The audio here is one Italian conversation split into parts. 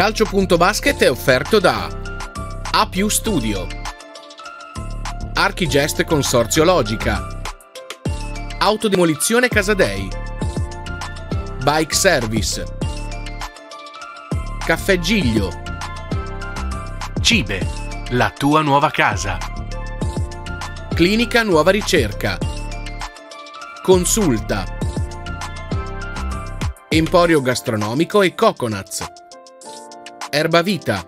Calcio.basket è offerto da A più Studio, Archigest Consorzio Logica, Autodemolizione Casadei, Bike Service, Caffè Giglio, Cibe, la tua nuova casa, Clinica Nuova Ricerca, Consulta, Emporio Gastronomico e Coconuts. Erbavita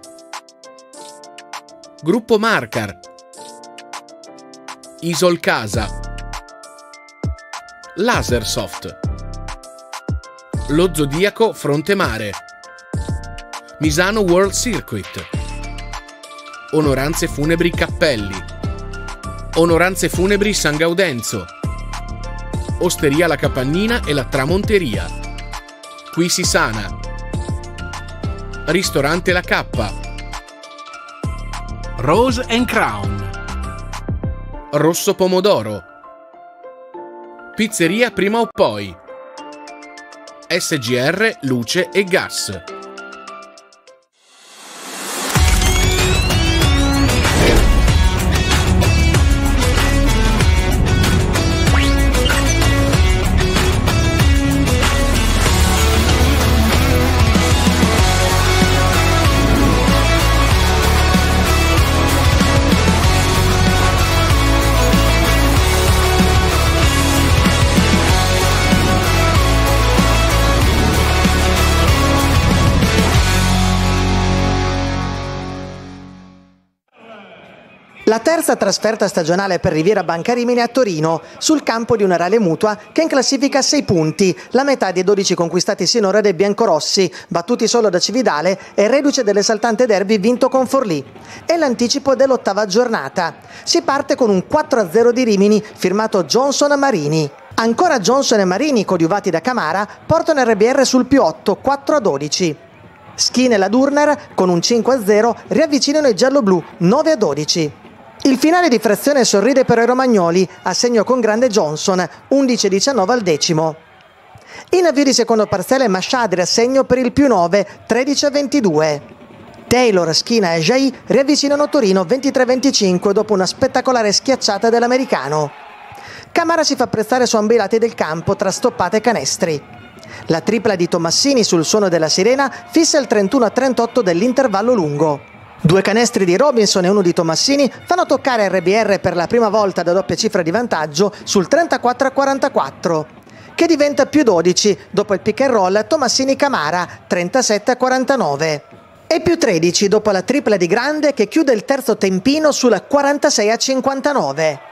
Gruppo Marcar Isolcasa Lasersoft Lo Zodiaco Frontemare Misano World Circuit Onoranze funebri Cappelli Onoranze funebri San Gaudenzo Osteria La Capannina e la Tramonteria Qui si sana Ristorante La Cappa Rose and Crown. Rosso Pomodoro. Pizzeria Prima o Poi. SGR Luce e Gas. terza trasferta stagionale per Riviera Banca Rimini a Torino, sul campo di una Rale Mutua che in classifica 6 punti, la metà dei 12 conquistati sinora dai biancorossi, battuti solo da Cividale e reduce dell'esaltante derby vinto con Forlì. È l'anticipo dell'ottava giornata. Si parte con un 4-0 di Rimini firmato Johnson a Marini. Ancora Johnson e Marini, coadiuvati da Camara, portano RBR sul più 8, 4-12. Skin e la Durner, con un 5-0, riavvicinano i giallo-blu, 9-12. Il finale di frazione sorride per i romagnoli, a segno con grande Johnson, 11-19 al decimo. In avvio di secondo parziale Mashadri a segno per il più 9, 13-22. Taylor, Schina e Jai riavvicinano Torino 23-25 dopo una spettacolare schiacciata dell'americano. Camara si fa apprezzare su ambi lati del campo tra stoppate e canestri. La tripla di Tommassini sul suono della sirena fissa il 31-38 dell'intervallo lungo. Due canestri di Robinson e uno di Tomassini fanno toccare RBR per la prima volta da doppia cifra di vantaggio sul 34-44, che diventa più 12 dopo il pick and roll Tomassini-Camara 37-49 e più 13 dopo la tripla di Grande che chiude il terzo tempino sulla 46-59.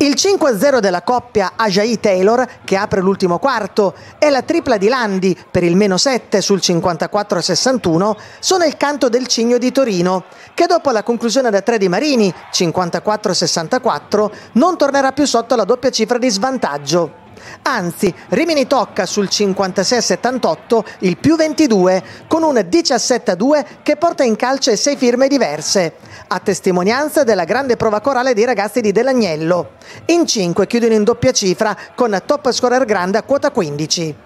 Il 5-0 della coppia Ajay Taylor, che apre l'ultimo quarto, e la tripla di Landi per il meno 7 sul 54-61 sono il canto del cigno di Torino, che dopo la conclusione da 3 di Marini, 54-64, non tornerà più sotto la doppia cifra di svantaggio. Anzi, Rimini tocca sul 56-78 il più 22 con un 17-2 che porta in calcio sei firme diverse, a testimonianza della grande prova corale dei ragazzi di Dell'Agnello. In 5 chiudono in doppia cifra con top scorer grande a quota 15.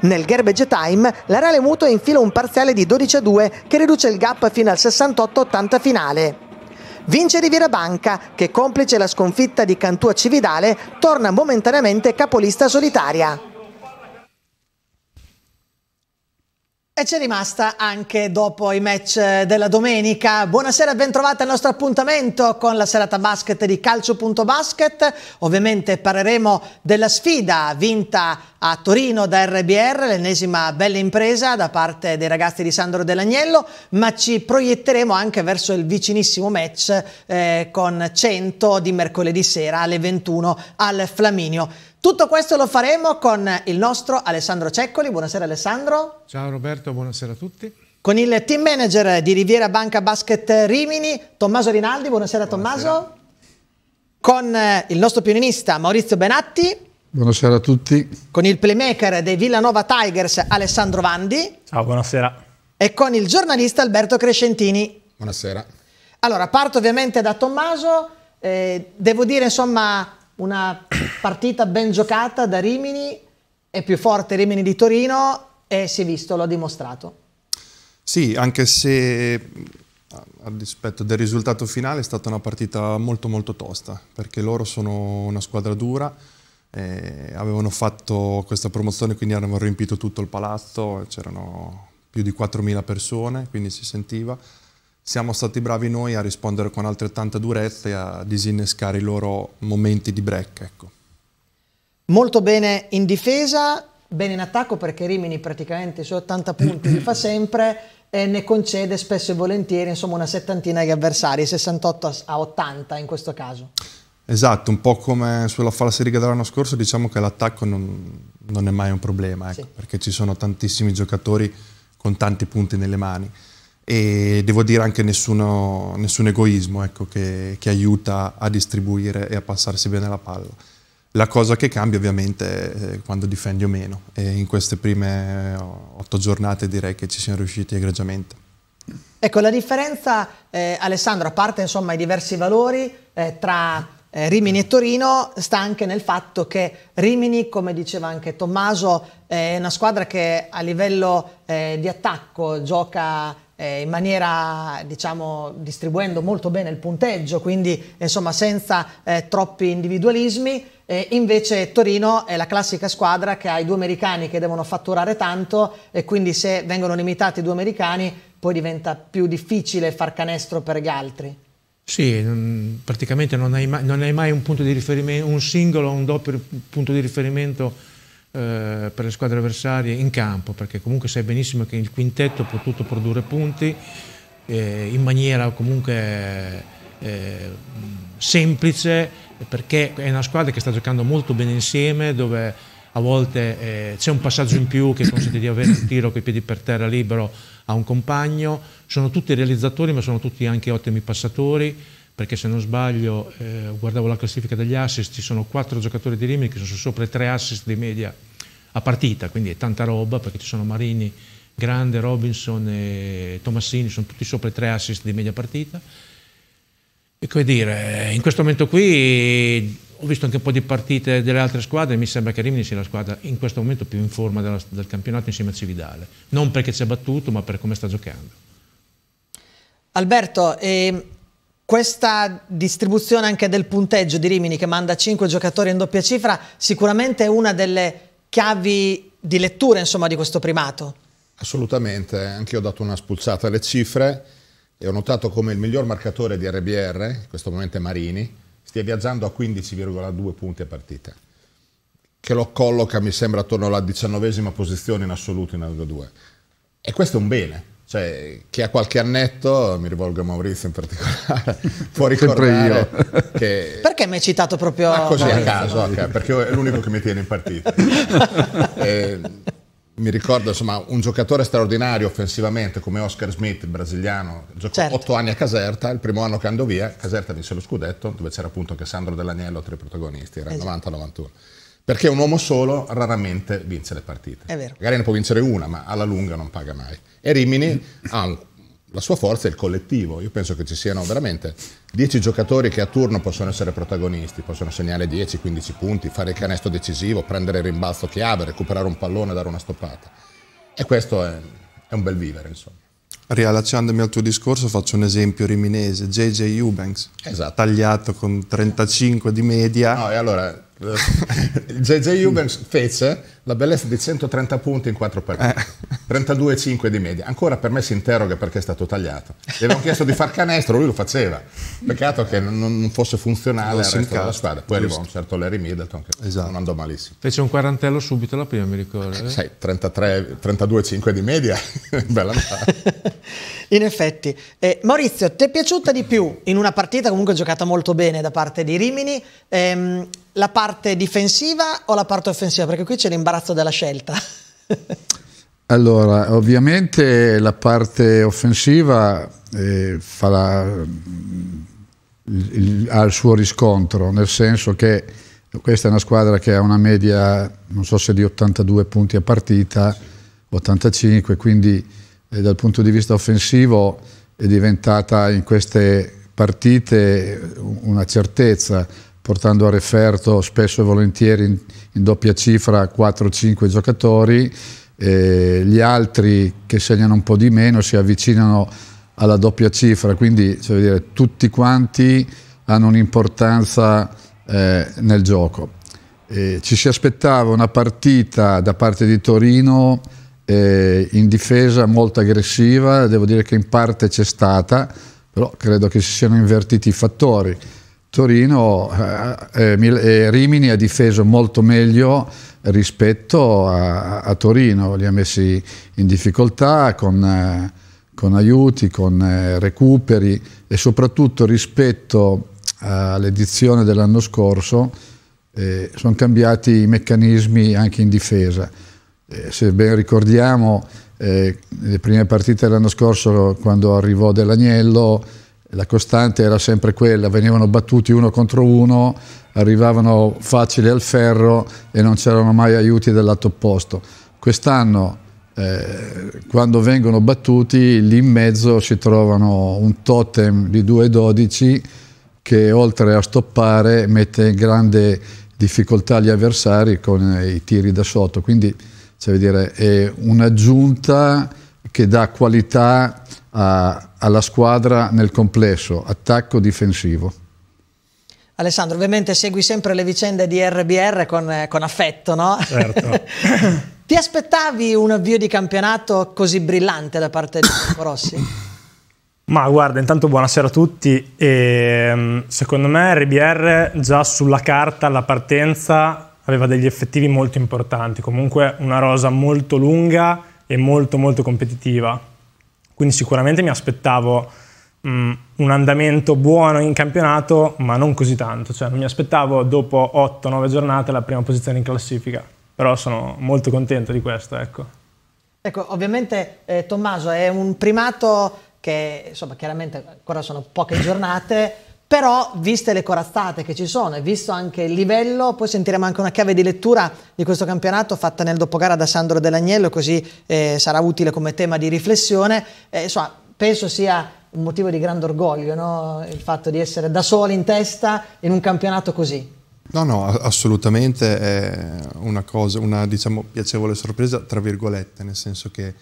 Nel garbage time, la Reale Muto infila un parziale di 12-2 che riduce il gap fino al 68-80 finale. Vince Riviera Banca che complice la sconfitta di Cantù a Cividale torna momentaneamente capolista solitaria. E c'è rimasta anche dopo i match eh, della domenica. Buonasera e bentrovati al nostro appuntamento con la serata basket di Calcio.basket. Ovviamente parleremo della sfida vinta a Torino da RBR, l'ennesima bella impresa da parte dei ragazzi di Sandro Dell'Agnello, ma ci proietteremo anche verso il vicinissimo match eh, con 100 di mercoledì sera alle 21 al Flaminio. Tutto questo lo faremo con il nostro Alessandro Ceccoli. Buonasera Alessandro. Ciao Roberto, buonasera a tutti. Con il team manager di Riviera Banca Basket Rimini, Tommaso Rinaldi. Buonasera, buonasera. Tommaso. Con eh, il nostro pionista Maurizio Benatti. Buonasera a tutti. Con il playmaker dei Villanova Tigers Alessandro Vandi. Ciao, buonasera. E con il giornalista Alberto Crescentini. Buonasera. Allora, parto ovviamente da Tommaso. Eh, devo dire, insomma, una partita ben giocata da Rimini, è più forte Rimini di Torino e si è visto, lo ha dimostrato. Sì, anche se a dispetto del risultato finale è stata una partita molto molto tosta, perché loro sono una squadra dura, eh, avevano fatto questa promozione, quindi avevano riempito tutto il palazzo, c'erano più di 4.000 persone, quindi si sentiva siamo stati bravi noi a rispondere con altrettanta durezza e a disinnescare i loro momenti di break. Ecco. Molto bene in difesa, bene in attacco perché Rimini praticamente i suoi 80 punti li fa sempre e ne concede spesso e volentieri insomma, una settantina agli avversari, 68 a 80 in questo caso. Esatto, un po' come sulla falsa riga dell'anno scorso diciamo che l'attacco non, non, è mai un problema, ecco, sì. perché ci sono tantissimi giocatori con tanti punti nelle mani e devo dire anche nessuno, nessun egoismo ecco, che, che, aiuta a distribuire e a passarsi bene la palla. La cosa che cambia ovviamente è eh, quando difendi o meno e in queste prime eh, otto giornate direi che ci siamo riusciti egregiamente. Ecco la differenza eh, Alessandro, a parte insomma, i diversi valori eh, tra eh, Rimini e Torino sta anche nel fatto che Rimini, come diceva anche Tommaso, è una squadra che a livello eh, di attacco gioca eh, in maniera, diciamo, distribuendo molto bene il punteggio, quindi insomma senza eh, troppi individualismi. Eh, invece Torino è la classica squadra che ha i due americani che devono fatturare tanto e quindi se vengono limitati i due americani poi diventa più difficile far canestro per gli altri. Sì, praticamente non hai, mai, non hai mai un, un singolo o un doppio punto di riferimento eh, per le squadre avversarie in campo, perché comunque sai benissimo che il quintetto ha potuto produrre punti eh, in maniera comunque eh, semplice, perché è una squadra che sta giocando molto bene insieme, dove a volte eh, c'è un passaggio in più che consente di avere un tiro con i piedi per terra libero a un compagno, sono tutti realizzatori ma sono tutti anche ottimi passatori perché se non sbaglio eh, guardavo la classifica degli assist, ci sono quattro giocatori di Rimini che sono sopra i tre assist di media a partita, quindi è tanta roba perché ci sono Marini, Grande, Robinson e Tomassini, sono tutti sopra i tre assist di media partita. E come dire, in questo momento qui ho visto anche un po' di partite delle altre squadre, e mi sembra che Rimini sia la squadra in questo momento più in forma della, del campionato insieme a Cividale, non perché ci ha battuto ma per come sta giocando. Alberto, eh, questa distribuzione anche del punteggio di Rimini che manda 5 giocatori in doppia cifra sicuramente è una delle chiavi di lettura insomma, di questo primato. Assolutamente, anche io ho dato una spulsata alle cifre e ho notato come il miglior marcatore di RBR, in questo momento è Marini, stia viaggiando a 15,2 punti a partita, che lo colloca mi sembra attorno alla diciannovesima posizione in assoluto in Euro 2. E questo è un bene, cioè, chi ha qualche annetto, mi rivolgo a Maurizio in particolare, può ricordare che... Perché mi hai citato proprio... ah, così Maurizio. a caso, a perché è l'unico che mi tiene in partita. e, mi ricordo insomma, un giocatore straordinario offensivamente come Oscar Smith, brasiliano, giocò certo. otto anni a Caserta, il primo anno che andò via, Caserta vinse lo scudetto, dove c'era appunto anche Sandro Dell'Agnello tra i protagonisti, era esatto. 90-91. Perché un uomo solo raramente vince le partite. È vero. Magari ne può vincere una, ma alla lunga non paga mai. E Rimini ha la sua forza è il collettivo. Io penso che ci siano veramente 10 giocatori che a turno possono essere protagonisti, possono segnare 10-15 punti, fare il canesto decisivo, prendere il rimbalzo chiave, recuperare un pallone, dare una stoppata. E questo è, è un bel vivere, insomma. Riallacciandomi al tuo discorso, faccio un esempio riminese: JJ Eubanks, esatto. tagliato con 35 di media. No, e allora JJ eh, Ubers fece la bellezza di 130 punti in 4 partite, eh. 32,5 di media. Ancora per me si interroga perché è stato tagliato. Gli avevano chiesto di far canestro, lui lo faceva. Peccato che non fosse funzionale al resto della squadra. Poi arrivò un certo Larry Middleton che esatto. non andò malissimo. Fece un quarantello subito la prima, mi ricordo. Eh? Sai, 32,5 di media, bella andata. in effetti. Eh, Maurizio, ti è piaciuta di più in una partita comunque giocata molto bene da parte di Rimini ehm, la parte difensiva o la parte offensiva? Perché qui c'è l'imbarazzo l'imbarazzo della scelta? Allora, ovviamente la parte offensiva eh, farà, il, ha il suo riscontro, nel senso che questa è una squadra che ha una media, non so se di 82 punti a partita, 85, quindi eh, dal punto di vista offensivo è diventata in queste partite una certezza portando a referto spesso e volentieri in, in doppia cifra 4-5 giocatori, eh, gli altri che segnano un po' di meno si avvicinano alla doppia cifra, quindi cioè dire, tutti quanti hanno un'importanza eh, nel gioco. Eh, ci si aspettava una partita da parte di Torino eh, in difesa molto aggressiva, devo dire che in parte c'è stata, però credo che si siano invertiti i fattori. Torino eh, eh, eh, Rimini ha difeso molto meglio rispetto a, a, Torino, li ha messi in difficoltà con, eh, con aiuti, con eh, recuperi e soprattutto rispetto all'edizione dell'anno scorso eh, sono cambiati i meccanismi anche in difesa. se ben ricordiamo le prime partite dell'anno scorso quando arrivò Dell'Agnello la costante era sempre quella, venivano battuti uno contro uno, arrivavano facili al ferro e non c'erano mai aiuti del lato opposto. Quest'anno, eh, quando vengono battuti, lì in mezzo si trovano un totem di 2-12 che oltre a stoppare mette in grande difficoltà gli avversari con i tiri da sotto, quindi cioè dire, è un'aggiunta che dà qualità a alla squadra nel complesso, attacco-difensivo. Alessandro, ovviamente segui sempre le vicende di RBR con, eh, con affetto, no? Certo. Ti aspettavi un avvio di campionato così brillante da parte di Marco Rossi? Ma guarda, intanto buonasera a tutti. E, ehm, secondo me RBR già sulla carta alla partenza aveva degli effettivi molto importanti, comunque una rosa molto lunga e molto molto competitiva quindi sicuramente mi aspettavo mh, mm, un andamento buono in campionato, ma non così tanto. Cioè, non mi aspettavo dopo 8-9 giornate la prima posizione in classifica. Però sono molto contento di questo, ecco. Ecco, ovviamente eh, Tommaso è un primato che, insomma, chiaramente ancora sono poche giornate, però viste le corazzate che ci sono e visto anche il livello, poi sentiremo anche una chiave di lettura di questo campionato fatta nel doppogara da Sandro Dell'Agnello, così eh, sarà utile come tema di riflessione. Eh, insomma, penso sia un motivo di grande orgoglio no? il fatto di essere da soli in testa in un campionato così. No, no, assolutamente è una cosa, una diciamo piacevole sorpresa, tra virgolette, nel senso che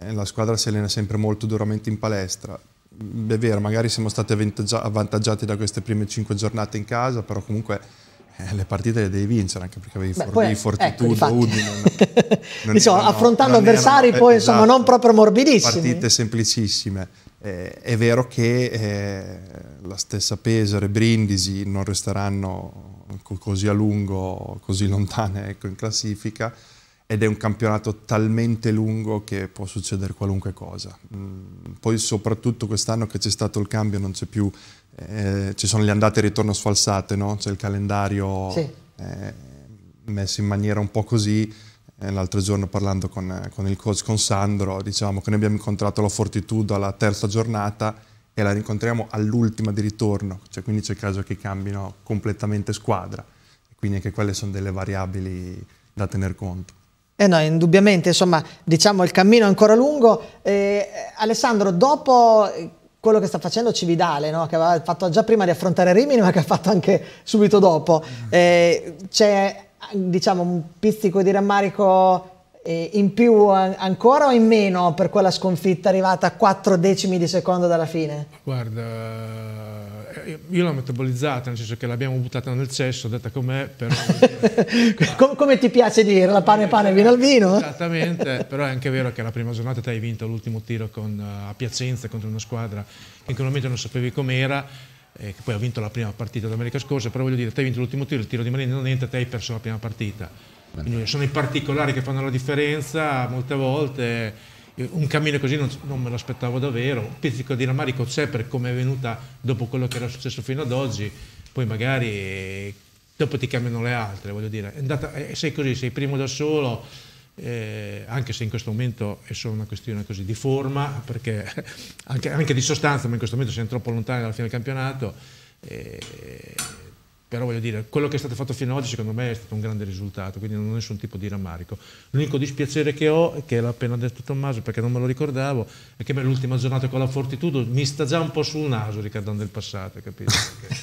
eh, la squadra si allena sempre molto duramente in palestra, è vero, magari siamo stati avvantaggiati da queste prime 5 giornate in casa, però comunque eh, le partite le devi vincere anche perché avevi Beh, for- Fortitudo, ecco, Udine. diciamo, affrontando avversari erano, poi esatto, insomma non esatto. proprio morbidissimi. Partite semplicissime. Eh, è vero che eh, la stessa Pesaro e Brindisi non resteranno così a lungo, così lontane ecco, in classifica ed è un campionato talmente lungo che può succedere qualunque cosa. Mm, poi soprattutto quest'anno che c'è stato il cambio non c'è più, eh, ci sono le andate e ritorno sfalsate, no? c'è il calendario sì. eh, messo in maniera un po' così. Eh, l'altro giorno parlando con, eh, con, il coach, con Sandro, diciamo che noi abbiamo incontrato la Fortitudo alla terza giornata e la rincontriamo all'ultima di ritorno, cioè, quindi c'è il caso che cambino completamente squadra, quindi anche quelle sono delle variabili da tener conto. Eh no, indubbiamente, insomma, diciamo il cammino è ancora lungo. Eh, Alessandro, dopo eh, quello che sta facendo Cividale, no? che aveva fatto già prima di affrontare Rimini, ma che ha fatto anche subito dopo, mm. eh, c'è diciamo un pizzico di rammarico eh, in più an ancora o in meno per quella sconfitta arrivata a quattro decimi di secondo dalla fine? Guarda, io l'ho metabolizzata, nel senso che l'abbiamo buttata nel cesso, detta com'è, però... come, come, ti piace dire, la pane pane, vino al vino? Esattamente, però è anche vero che la prima giornata te hai vinto l'ultimo tiro con, eh, a Piacenza contro una squadra che in quel momento non sapevi com'era, eh, che poi ha vinto la prima partita domenica scorsa, però voglio dire, te hai vinto l'ultimo tiro, il tiro di Marini non entra, te hai perso la prima partita. Quindi sono i particolari che fanno la differenza molte volte eh, un cammino così non, non me lo aspettavo davvero, un pizzico di rammarico c'è per come è venuta dopo quello che era successo fino ad oggi, poi magari eh, dopo ti cambiano le altre, voglio dire, andata, eh, sei così, sei primo da solo, eh, anche se in questo momento è solo una questione così di forma, perché anche, anche di sostanza, ma in questo momento siamo troppo lontani dalla fine del campionato. Eh, però voglio dire, quello che è stato fatto fino ad oggi secondo me è stato un grande risultato, quindi non ho nessun tipo di rammarico. L'unico dispiacere che ho, che l'ha appena detto Tommaso perché non me lo ricordavo, è che beh, l'ultima giornata con la Fortitudo mi sta già un po' sul naso ricordando il passato, capito?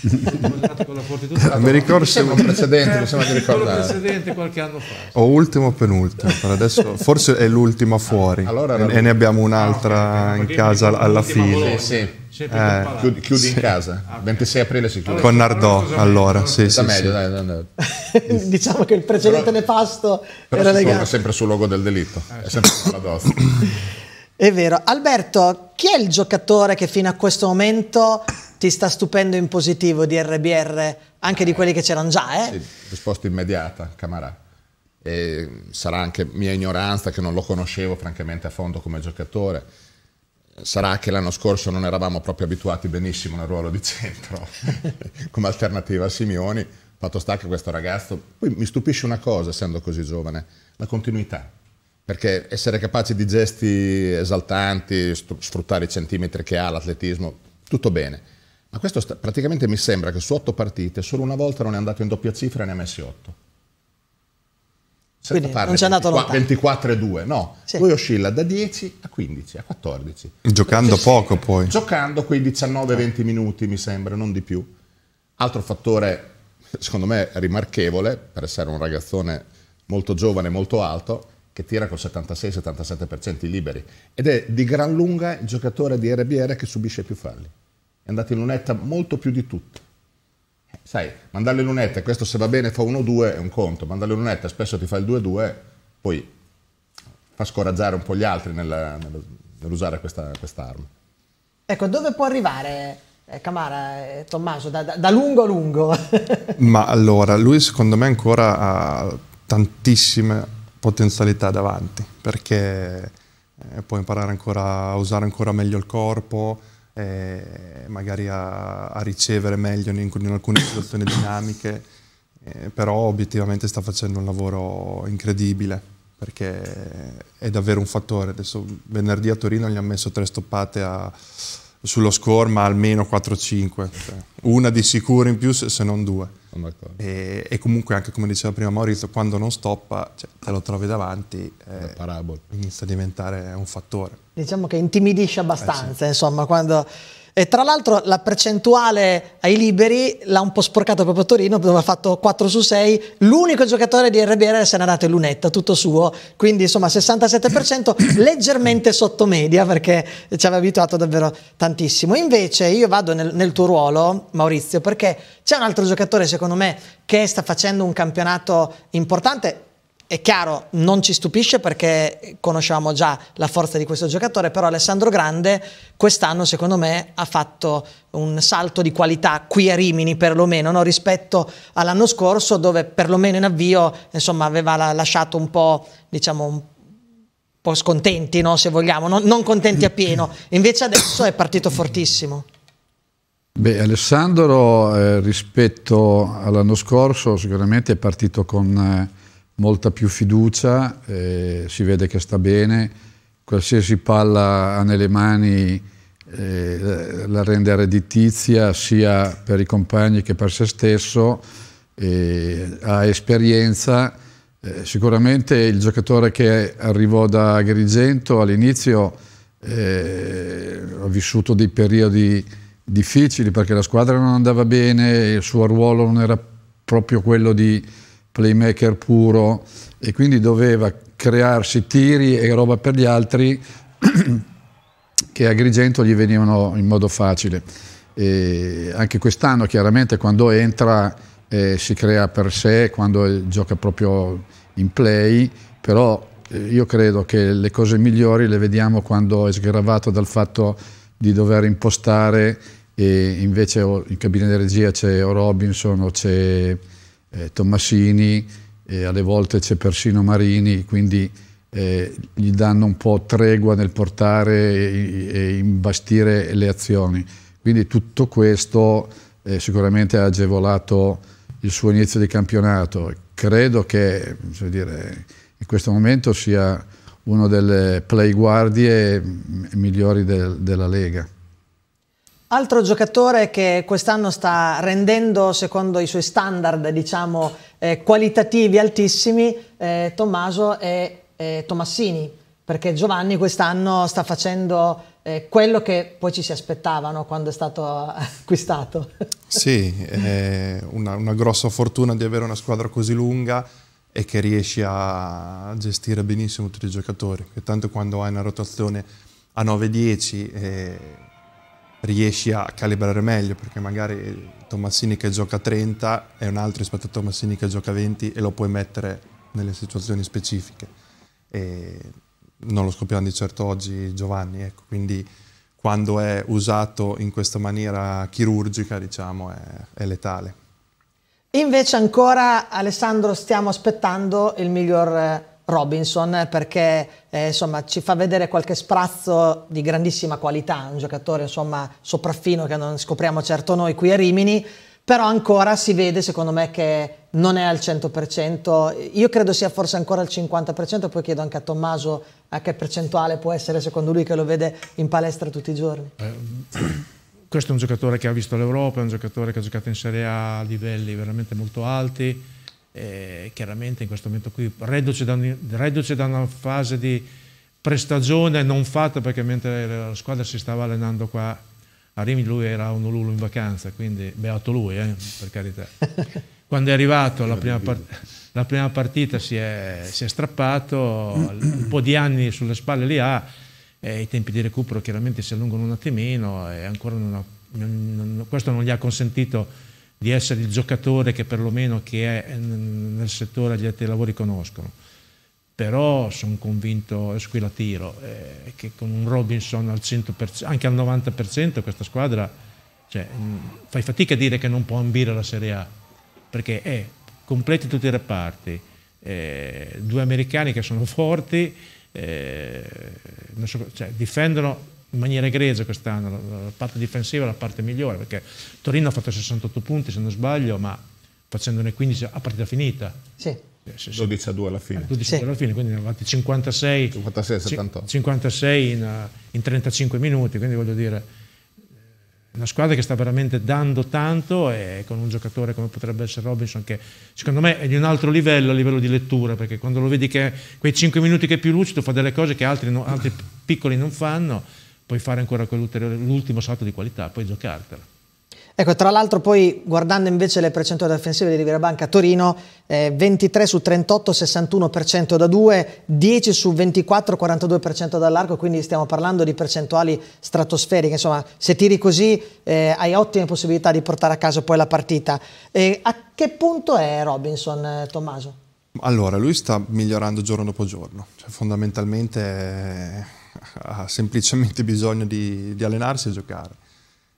l'ultima giornata con la Fortitudo... mi fatto, ricordo sembra un precedente, mi sembra di ricordare. precedente qualche anno fa. O ultimo o penultimo, per adesso forse è l'ultima fuori allora, e, ne abbiamo un'altra no, ah, in casa alla fine. Sì, sì. Eh, chiudi, chiudi sì. in casa, ah, okay. 26 aprile si chiude. Con Nardò allora, sì, sì, meglio, dai, dai, dai. diciamo che il precedente però, nefasto però era legato. sempre sul luogo del delitto, eh, è sempre la dossa. È vero. Alberto, chi è il giocatore che fino a questo momento ti sta stupendo in positivo di RBR, anche eh, di quelli che c'erano già? Eh? Sì, risposta immediata, Camarà. E sarà anche mia ignoranza che non lo conoscevo francamente a fondo come giocatore Sarà che l'anno scorso non eravamo proprio abituati benissimo nel ruolo di centro come alternativa a Simeoni. Fatto sta che questo ragazzo, poi mi stupisce una cosa essendo così giovane, la continuità. Perché essere capaci di gesti esaltanti, sfruttare i centimetri che ha l'atletismo, tutto bene. Ma questo praticamente mi sembra che su otto partite solo una volta non è andato in doppia cifra e ne ha messi otto. Certo, Quindi non c'è andato lontano. 24 e 2, no. Sì. Lui oscilla da 10 a 15, a 14. Giocando sì, poco poi. Giocando quei 19-20 minuti mi sembra, non di più. Altro fattore secondo me rimarchevole per essere un ragazzone molto giovane, molto alto, che tira col 76-77% liberi ed è di gran lunga il giocatore di RBR che subisce più falli. È andato in lunetta molto più di tutti sai, mandare le lunette, questo se va bene fa 1-2 è un conto, mandare le lunette spesso ti fa il 2-2, poi fa scoraggiare un po' gli altri nella, nella, nell'usare questa, quest'arma. Ecco, dove può arrivare eh, Camara e eh, Tommaso, da, da, da lungo a lungo? Ma allora, lui secondo me ancora ha tantissime potenzialità davanti, perché eh, può imparare ancora a usare ancora meglio il corpo, eh, magari a, a, ricevere meglio in, in alcune situazioni dinamiche, eh, però obiettivamente sta facendo un lavoro incredibile perché è davvero un fattore. Adesso venerdì a Torino gli ha messo tre stoppate a, sullo score, ma almeno 4-5, cioè una di sicuro in più se non due. E, e, comunque anche come diceva prima Maurizio, quando non stoppa, cioè, te lo trovi davanti, eh, inizia a diventare un fattore. Diciamo che intimidisce abbastanza, eh sì. insomma, quando e tra l'altro la percentuale ai liberi l'ha un po' sporcata proprio Torino, dove ha fatto 4 su 6. L'unico giocatore di RBR se n'è andato in lunetta, tutto suo. Quindi insomma 67%, leggermente sotto media perché ci aveva abituato davvero tantissimo. Invece io vado nel, nel tuo ruolo, Maurizio, perché c'è un altro giocatore secondo me che sta facendo un campionato importante è chiaro, non ci stupisce perché conoscevamo già la forza di questo giocatore, però Alessandro Grande quest'anno secondo me ha fatto un salto di qualità qui a Rimini perlomeno no? rispetto all'anno scorso dove perlomeno in avvio insomma, aveva lasciato un po', diciamo, un po scontenti no? se vogliamo, non, non contenti pieno, invece adesso è partito fortissimo. Beh, Alessandro eh, rispetto all'anno scorso sicuramente è partito con eh, molta più fiducia, eh, si vede che sta bene, qualsiasi palla ha nelle mani eh, la rende redditizia sia per i compagni che per se stesso, eh, ha esperienza. Eh, sicuramente il giocatore che arrivò da Agrigento all'inizio eh, ha vissuto dei periodi difficili perché la squadra non andava bene, il suo ruolo non era proprio quello di playmaker puro e quindi doveva crearsi tiri e roba per gli altri che a Grigento gli venivano in modo facile. E anche quest'anno chiaramente quando entra eh, si crea per sé, quando gioca proprio in play, però eh, io credo che le cose migliori le vediamo quando è sgravato dal fatto di dover impostare e invece in cabina di regia c'è Robinson o c'è eh, Tommasini, eh, alle volte c'è persino Marini, quindi eh, gli danno un po' tregua nel portare e, e imbastire le azioni. Quindi tutto questo eh, sicuramente ha agevolato il suo inizio di campionato. Credo che dire, in questo momento sia uno delle playguardie mm, migliori del, della Lega. Altro giocatore che quest'anno sta rendendo, secondo i suoi standard, diciamo, eh, qualitativi altissimi, eh, Tommaso e eh, Tomassini, perché Giovanni quest'anno sta facendo eh, quello che poi ci si aspettavano quando è stato acquistato. Sì, è eh, una, una grossa fortuna di avere una squadra così lunga e che riesci a gestire benissimo tutti i giocatori, che tanto quando hai una rotazione a 9-10 riesci a calibrare meglio perché magari Tommassini che gioca 30 è un altro rispetto a Tommassini che gioca 20 e lo puoi mettere nelle situazioni specifiche e non lo scopriamo di certo oggi Giovanni ecco. quindi quando è usato in questa maniera chirurgica diciamo è, è letale invece ancora Alessandro stiamo aspettando il miglior Robinson perché eh, insomma, ci fa vedere qualche sprazzo di grandissima qualità, un giocatore insomma, sopraffino che non scopriamo certo noi qui a Rimini, però ancora si vede secondo me che non è al 100%, io credo sia forse ancora al 50%, poi chiedo anche a Tommaso a che percentuale può essere secondo lui che lo vede in palestra tutti i giorni. Eh, questo è un giocatore che ha visto l'Europa, è un giocatore che ha giocato in Serie A a livelli veramente molto alti, eh, chiaramente in questo momento qui reduce da, un, reduce da una fase di prestagione non fatta perché mentre la squadra si stava allenando qua a Rimini lui era un Honolulu in vacanza, quindi beato lui, eh, per carità. Quando è arrivato la prima, part la prima partita si è, si è, strappato, un po' di anni sulle spalle li ha, i tempi di recupero chiaramente si allungano un attimino e ancora non ha, non, non, questo non gli ha consentito di essere il giocatore che perlomeno chi è nel settore degli addetti ai lavori conoscono. Però sono convinto, adesso qui la tiro, eh, che con un Robinson al 100%, anche al 90% questa squadra, cioè, mh, mm, fai fatica a dire che non può ambire la Serie A, perché è eh, completi tutti i reparti, eh, due americani che sono forti, eh, so, cioè, difendono in maniera egregia quest'anno, la parte difensiva è la parte migliore, perché Torino ha fatto 68 punti se non sbaglio, ma facendone 15 a partita finita. Sì. 12 eh, a 2 alla fine. 12 sì. a 2 alla fine, quindi avanti 56, 56, 56 in, eh, in, 35 minuti, quindi voglio dire eh, una squadra che sta veramente dando tanto e con un giocatore come potrebbe essere Robinson che secondo me è di un altro livello a livello di lettura perché quando lo vedi che quei 5 minuti che è più lucido fa delle cose che altri, no, altri piccoli non fanno puoi fare ancora l'ultimo salto di qualità, puoi giocartela. Ecco, tra l'altro poi guardando invece le percentuali offensive di Riviera Banca Torino, eh, 23 su 38, 61% da 2, 10 su 24, 42% dall'arco, quindi stiamo parlando di percentuali stratosferiche, insomma se tiri così eh, hai ottime possibilità di portare a casa poi la partita. Eh, a che punto è Robinson eh, Tommaso? Allora, lui sta migliorando giorno dopo giorno, cioè, fondamentalmente ha semplicemente bisogno di, di allenarsi e giocare.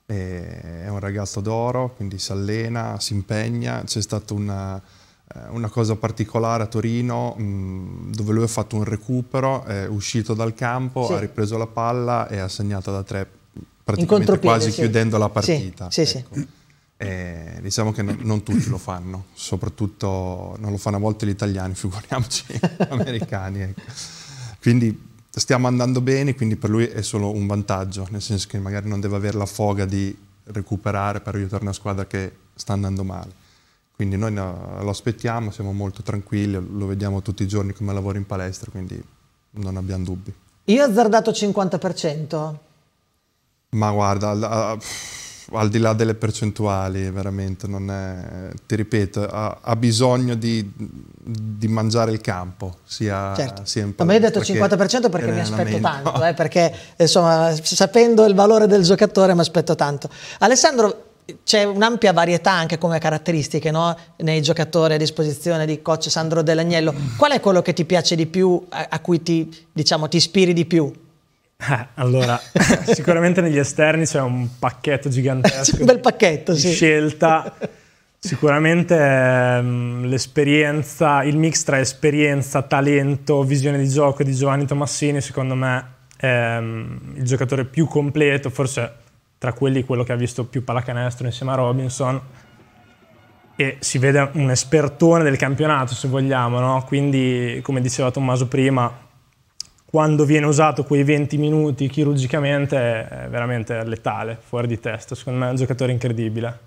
E è un ragazzo d'oro, quindi si allena, si impegna. C'è stata una, eh, una, cosa particolare a Torino mh, mm, dove lui ha fatto un recupero, è uscito dal campo, sì. ha ripreso la palla e ha segnato da tre, praticamente quasi sì. chiudendo la partita. Sì, sì, ecco. Eh, diciamo che non, non tutti lo fanno, soprattutto non lo fanno a volte gli italiani, figuriamoci gli americani. Ecco. Quindi stiamo andando bene, quindi per lui è solo un vantaggio, nel senso che magari non deve avere la foga di recuperare per aiutare una squadra che sta andando male. Quindi noi lo aspettiamo, siamo molto tranquilli, lo vediamo tutti i giorni come lavora in palestra, quindi non abbiamo dubbi. Io ho azzardato 50%. Ma guarda, al di là delle percentuali, veramente, non è, ti ripeto, ha, ha bisogno di, di, mangiare il campo, sia, certo. sia in Ma io ho detto 50% perché mi aspetto tanto, eh, perché insomma, sapendo il valore del giocatore mi aspetto tanto. Alessandro, c'è un'ampia varietà anche come caratteristiche no? nei giocatori a disposizione di coach Sandro Dell'Agnello. Qual è quello che ti piace di più, a, a cui ti, diciamo, ti ispiri di più? Eh, allora, sicuramente negli esterni c'è un pacchetto gigantesco. un bel pacchetto, di, sì. Di scelta. Sicuramente ehm, l'esperienza, il mix tra esperienza, talento, visione di gioco di Giovanni Tomassini, secondo me è ehm, il giocatore più completo, forse tra quelli quello che ha visto più pallacanestro insieme a Robinson. E si vede un espertone del campionato, se vogliamo, no? Quindi, come diceva Tommaso prima, quando viene usato quei 20 minuti chirurgicamente è veramente letale, fuori di testa, secondo me è un giocatore incredibile.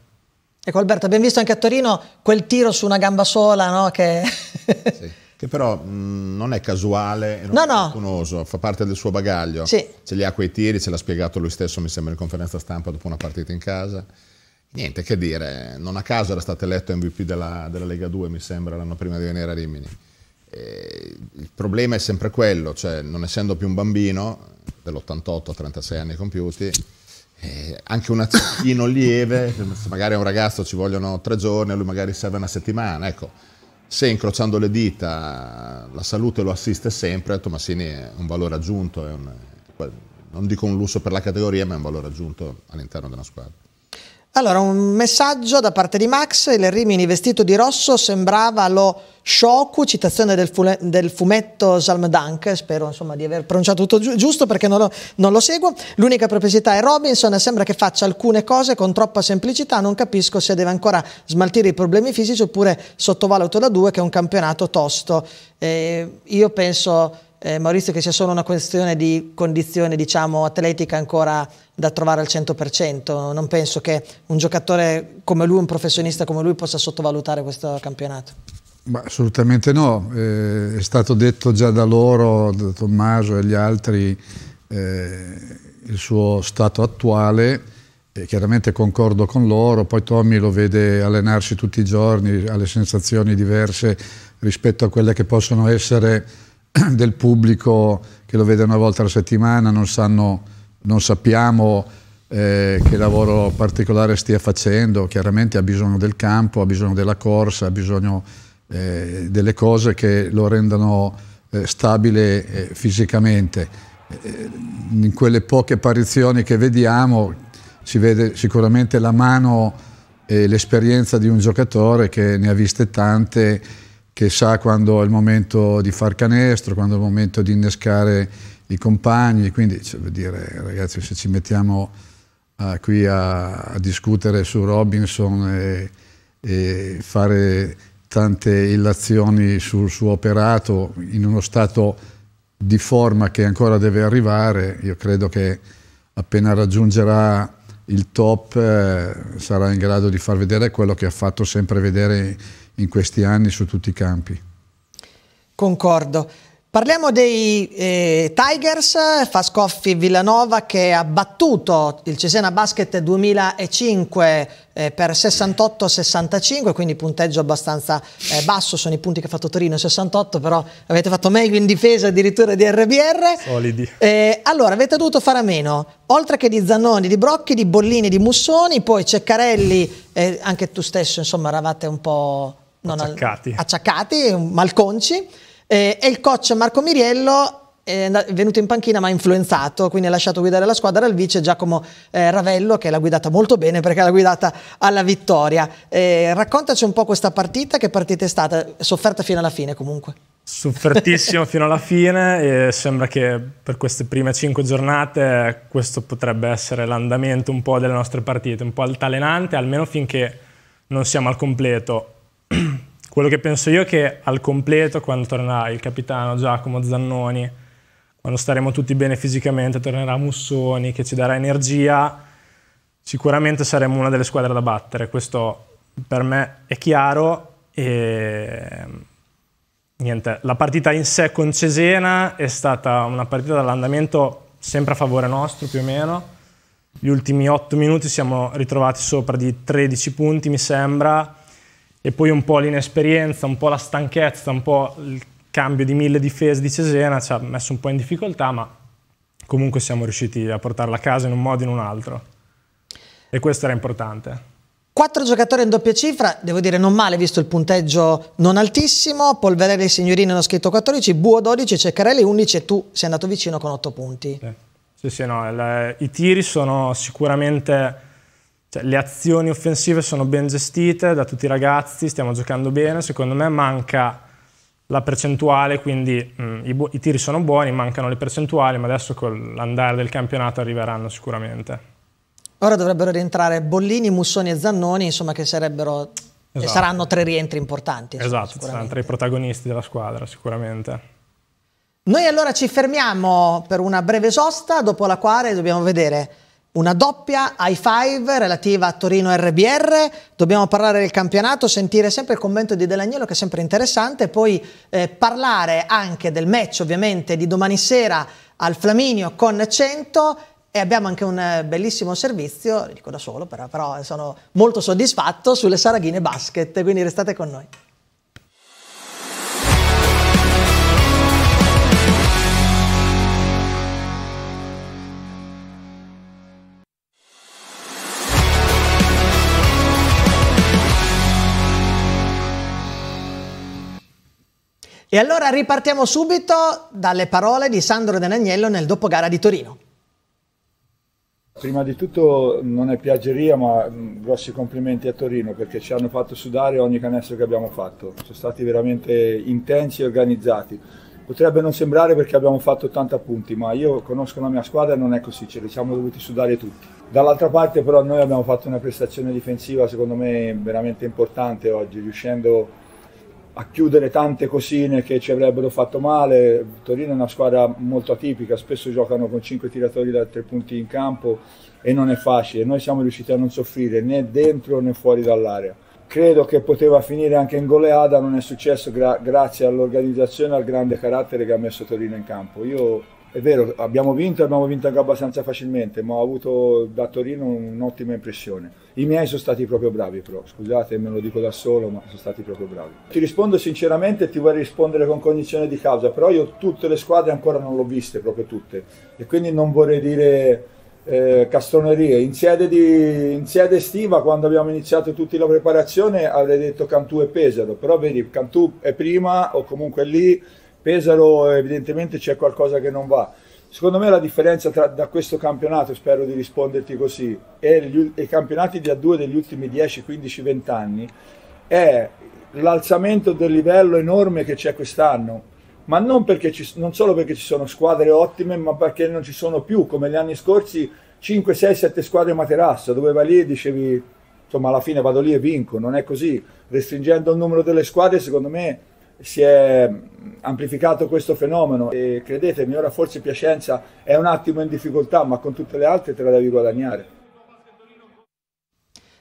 Ecco Alberto, abbiamo visto anche a Torino quel tiro su una gamba sola no? che... sì, che però mh, mm, non è casuale è non no, è fortunoso, no. fa parte del suo bagaglio. Sì. Ce li ha quei tiri, ce l'ha spiegato lui stesso, mi sembra, in conferenza stampa dopo una partita in casa. Niente, che dire, non a caso era stato eletto MVP della, della Lega 2, mi sembra, l'anno prima di venire a Rimini e eh, il problema è sempre quello, cioè non essendo più un bambino, dell'88 a 36 anni compiuti, eh, anche un azzettino lieve, se magari a un ragazzo ci vogliono tre giorni, a lui magari serve una settimana, ecco, se incrociando le dita la salute lo assiste sempre, Tomassini è un valore aggiunto, un, non dico un lusso per la categoria, ma è un valore aggiunto all'interno della squadra. Allora, un messaggio da parte di Max, il Rimini vestito di rosso sembrava lo Shoku, citazione del, fule, del fumetto Salmdunk, spero insomma, di aver pronunciato tutto giusto perché non lo, non lo seguo. L'unica perplessità è Robinson, sembra che faccia alcune cose con troppa semplicità, non capisco se deve ancora smaltire i problemi fisici oppure sottovaluto da due che è un campionato tosto. Eh, io penso eh, Maurizio, che c'è solo una questione di condizione diciamo, atletica ancora da trovare al 100%. Non penso che un giocatore come lui, un professionista come lui, possa sottovalutare questo campionato. Ma assolutamente no, eh, è stato detto già da loro, da Tommaso e gli altri, eh, il suo stato attuale. E eh, chiaramente concordo con loro, poi Tommy lo vede allenarsi tutti i giorni, ha le sensazioni diverse rispetto a quelle che possono essere del pubblico che lo vede una volta alla settimana, non, sanno, non sappiamo eh, che lavoro particolare stia facendo, chiaramente ha bisogno del campo, ha bisogno della corsa, ha bisogno eh, delle cose che lo rendano eh, stabile eh, fisicamente. Eh, in quelle poche apparizioni che vediamo si vede sicuramente la mano e l'esperienza di un giocatore che ne ha viste tante che sa quando è il momento di far canestro, quando è il momento di innescare i compagni, quindi cioè, dire, ragazzi se ci mettiamo uh, qui a, a, discutere su Robinson e, e fare tante illazioni sul suo operato in uno stato di forma che ancora deve arrivare, io credo che appena raggiungerà il top eh, sarà in grado di far vedere quello che ha fatto sempre vedere in questi anni su tutti i campi. Concordo. Parliamo dei eh, Tigers, Fascoffi Villanova che ha battuto il Cesena Basket 2005 eh, per 68-65, quindi punteggio abbastanza eh, basso, sono i punti che ha fatto Torino 68, però avete fatto meglio in difesa addirittura di RBR. Solidi. Eh, allora, avete dovuto fare a meno, oltre che di Zannoni, di Brocchi, di Bollini, di Mussoni, poi Ceccarelli, eh, anche tu stesso, insomma, eravate un po' non acciaccati. Al, acciaccati, malconci. Eh, e il coach Marco Miriello eh, è venuto in panchina ma ha influenzato, quindi ha lasciato guidare la squadra al vice Giacomo eh, Ravello che l'ha guidata molto bene perché l'ha guidata alla vittoria. Eh, raccontaci un po' questa partita, che partita è stata? Sofferta fino alla fine comunque. Soffertissimo fino alla fine e sembra che per queste prime cinque giornate questo potrebbe essere l'andamento un po' delle nostre partite, un po' altalenante almeno finché non siamo al completo Quello che penso io è che al completo, quando tornerà il capitano Giacomo Zannoni, quando staremo tutti bene fisicamente, tornerà Mussoni che ci darà energia, sicuramente saremo una delle squadre da battere. Questo per me è chiaro e niente, la partita in sé con Cesena è stata una partita dall'andamento sempre a favore nostro più o meno. Gli ultimi 8 minuti siamo ritrovati sopra di 13 punti, mi sembra e poi un po' l'inesperienza, un po' la stanchezza, un po' il cambio di mille difese di Cesena ci ha messo un po' in difficoltà, ma comunque siamo riusciti a portarla a casa in un modo o in un altro. E questo era importante. Quattro giocatori in doppia cifra, devo dire non male visto il punteggio non altissimo, Polverelli e Signorini hanno scritto 14, Buo 12, Ceccarelli 11 e tu sei andato vicino con 8 punti. Sì, sì, sì no, le, i tiri sono sicuramente cioè, le azioni offensive sono ben gestite da tutti i ragazzi, stiamo giocando bene, secondo me manca la percentuale, quindi mh, mm, i, i, tiri sono buoni, mancano le percentuali, ma adesso con l'andare del campionato arriveranno sicuramente. Ora dovrebbero rientrare Bollini, Mussoni e Zannoni, insomma che sarebbero, esatto. saranno tre rientri importanti. Insomma, esatto, saranno tra i protagonisti della squadra sicuramente. Noi allora ci fermiamo per una breve sosta, dopo la quale dobbiamo vedere una doppia high five relativa a Torino RBR. Dobbiamo parlare del campionato, sentire sempre il commento di Dell'Agnello che è sempre interessante, poi eh, parlare anche del match ovviamente di domani sera al Flaminio con 100 e abbiamo anche un eh, bellissimo servizio, dico da solo però, però sono molto soddisfatto, sulle Saraghine Basket, quindi restate con noi. E allora ripartiamo subito dalle parole di Sandro Danagnello nel dopogara di Torino. Prima di tutto non è piaggeria ma mm, grossi complimenti a Torino perché ci hanno fatto sudare ogni canestro che abbiamo fatto. Sono stati veramente intensi e organizzati. Potrebbe non sembrare perché abbiamo fatto 80 punti, ma io conosco la mia squadra e non è così, ce li siamo dovuti sudare tutti. Dall'altra parte però noi abbiamo fatto una prestazione difensiva secondo me veramente importante oggi, riuscendo a a chiudere tante cosine che ci avrebbero fatto male. Torino è una squadra molto atipica, spesso giocano con 5 tiratori da 3 punti in campo e non è facile. Noi siamo riusciti a non soffrire né dentro né fuori dall'area. Credo che poteva finire anche in goleada, non è successo gra grazie all'organizzazione e al grande carattere che ha messo Torino in campo. Io è vero, abbiamo vinto e abbiamo vinto anche abbastanza facilmente, ma ho avuto da Torino un'ottima impressione. I miei sono stati proprio bravi però, scusate me lo dico da solo, ma sono stati proprio bravi. Ti rispondo sinceramente e ti vorrei rispondere con cognizione di causa, però io tutte le squadre ancora non le ho viste, proprio tutte, e quindi non vorrei dire eh, castronerie. In sede, di, in sede estiva, quando abbiamo iniziato tutti la preparazione, avrei detto Cantù e Pesaro, però vedi, Cantù è prima o comunque lì Pesaro evidentemente c'è qualcosa che non va. Secondo me la differenza tra, da questo campionato, spero di risponderti così, e i campionati di A2 degli ultimi 10, 15, 20 anni è l'alzamento del livello enorme che c'è quest'anno. Ma non, ci, non solo perché ci sono squadre ottime, ma perché non ci sono più, come gli anni scorsi, 5, 6, 7 squadre materasso, dove vai lì e dicevi, insomma, alla fine vado lì e vinco. Non è così. Restringendo il numero delle squadre, secondo me si è amplificato questo fenomeno e credetemi, ora forse Piacenza è un attimo in difficoltà, ma con tutte le altre te la devi guadagnare.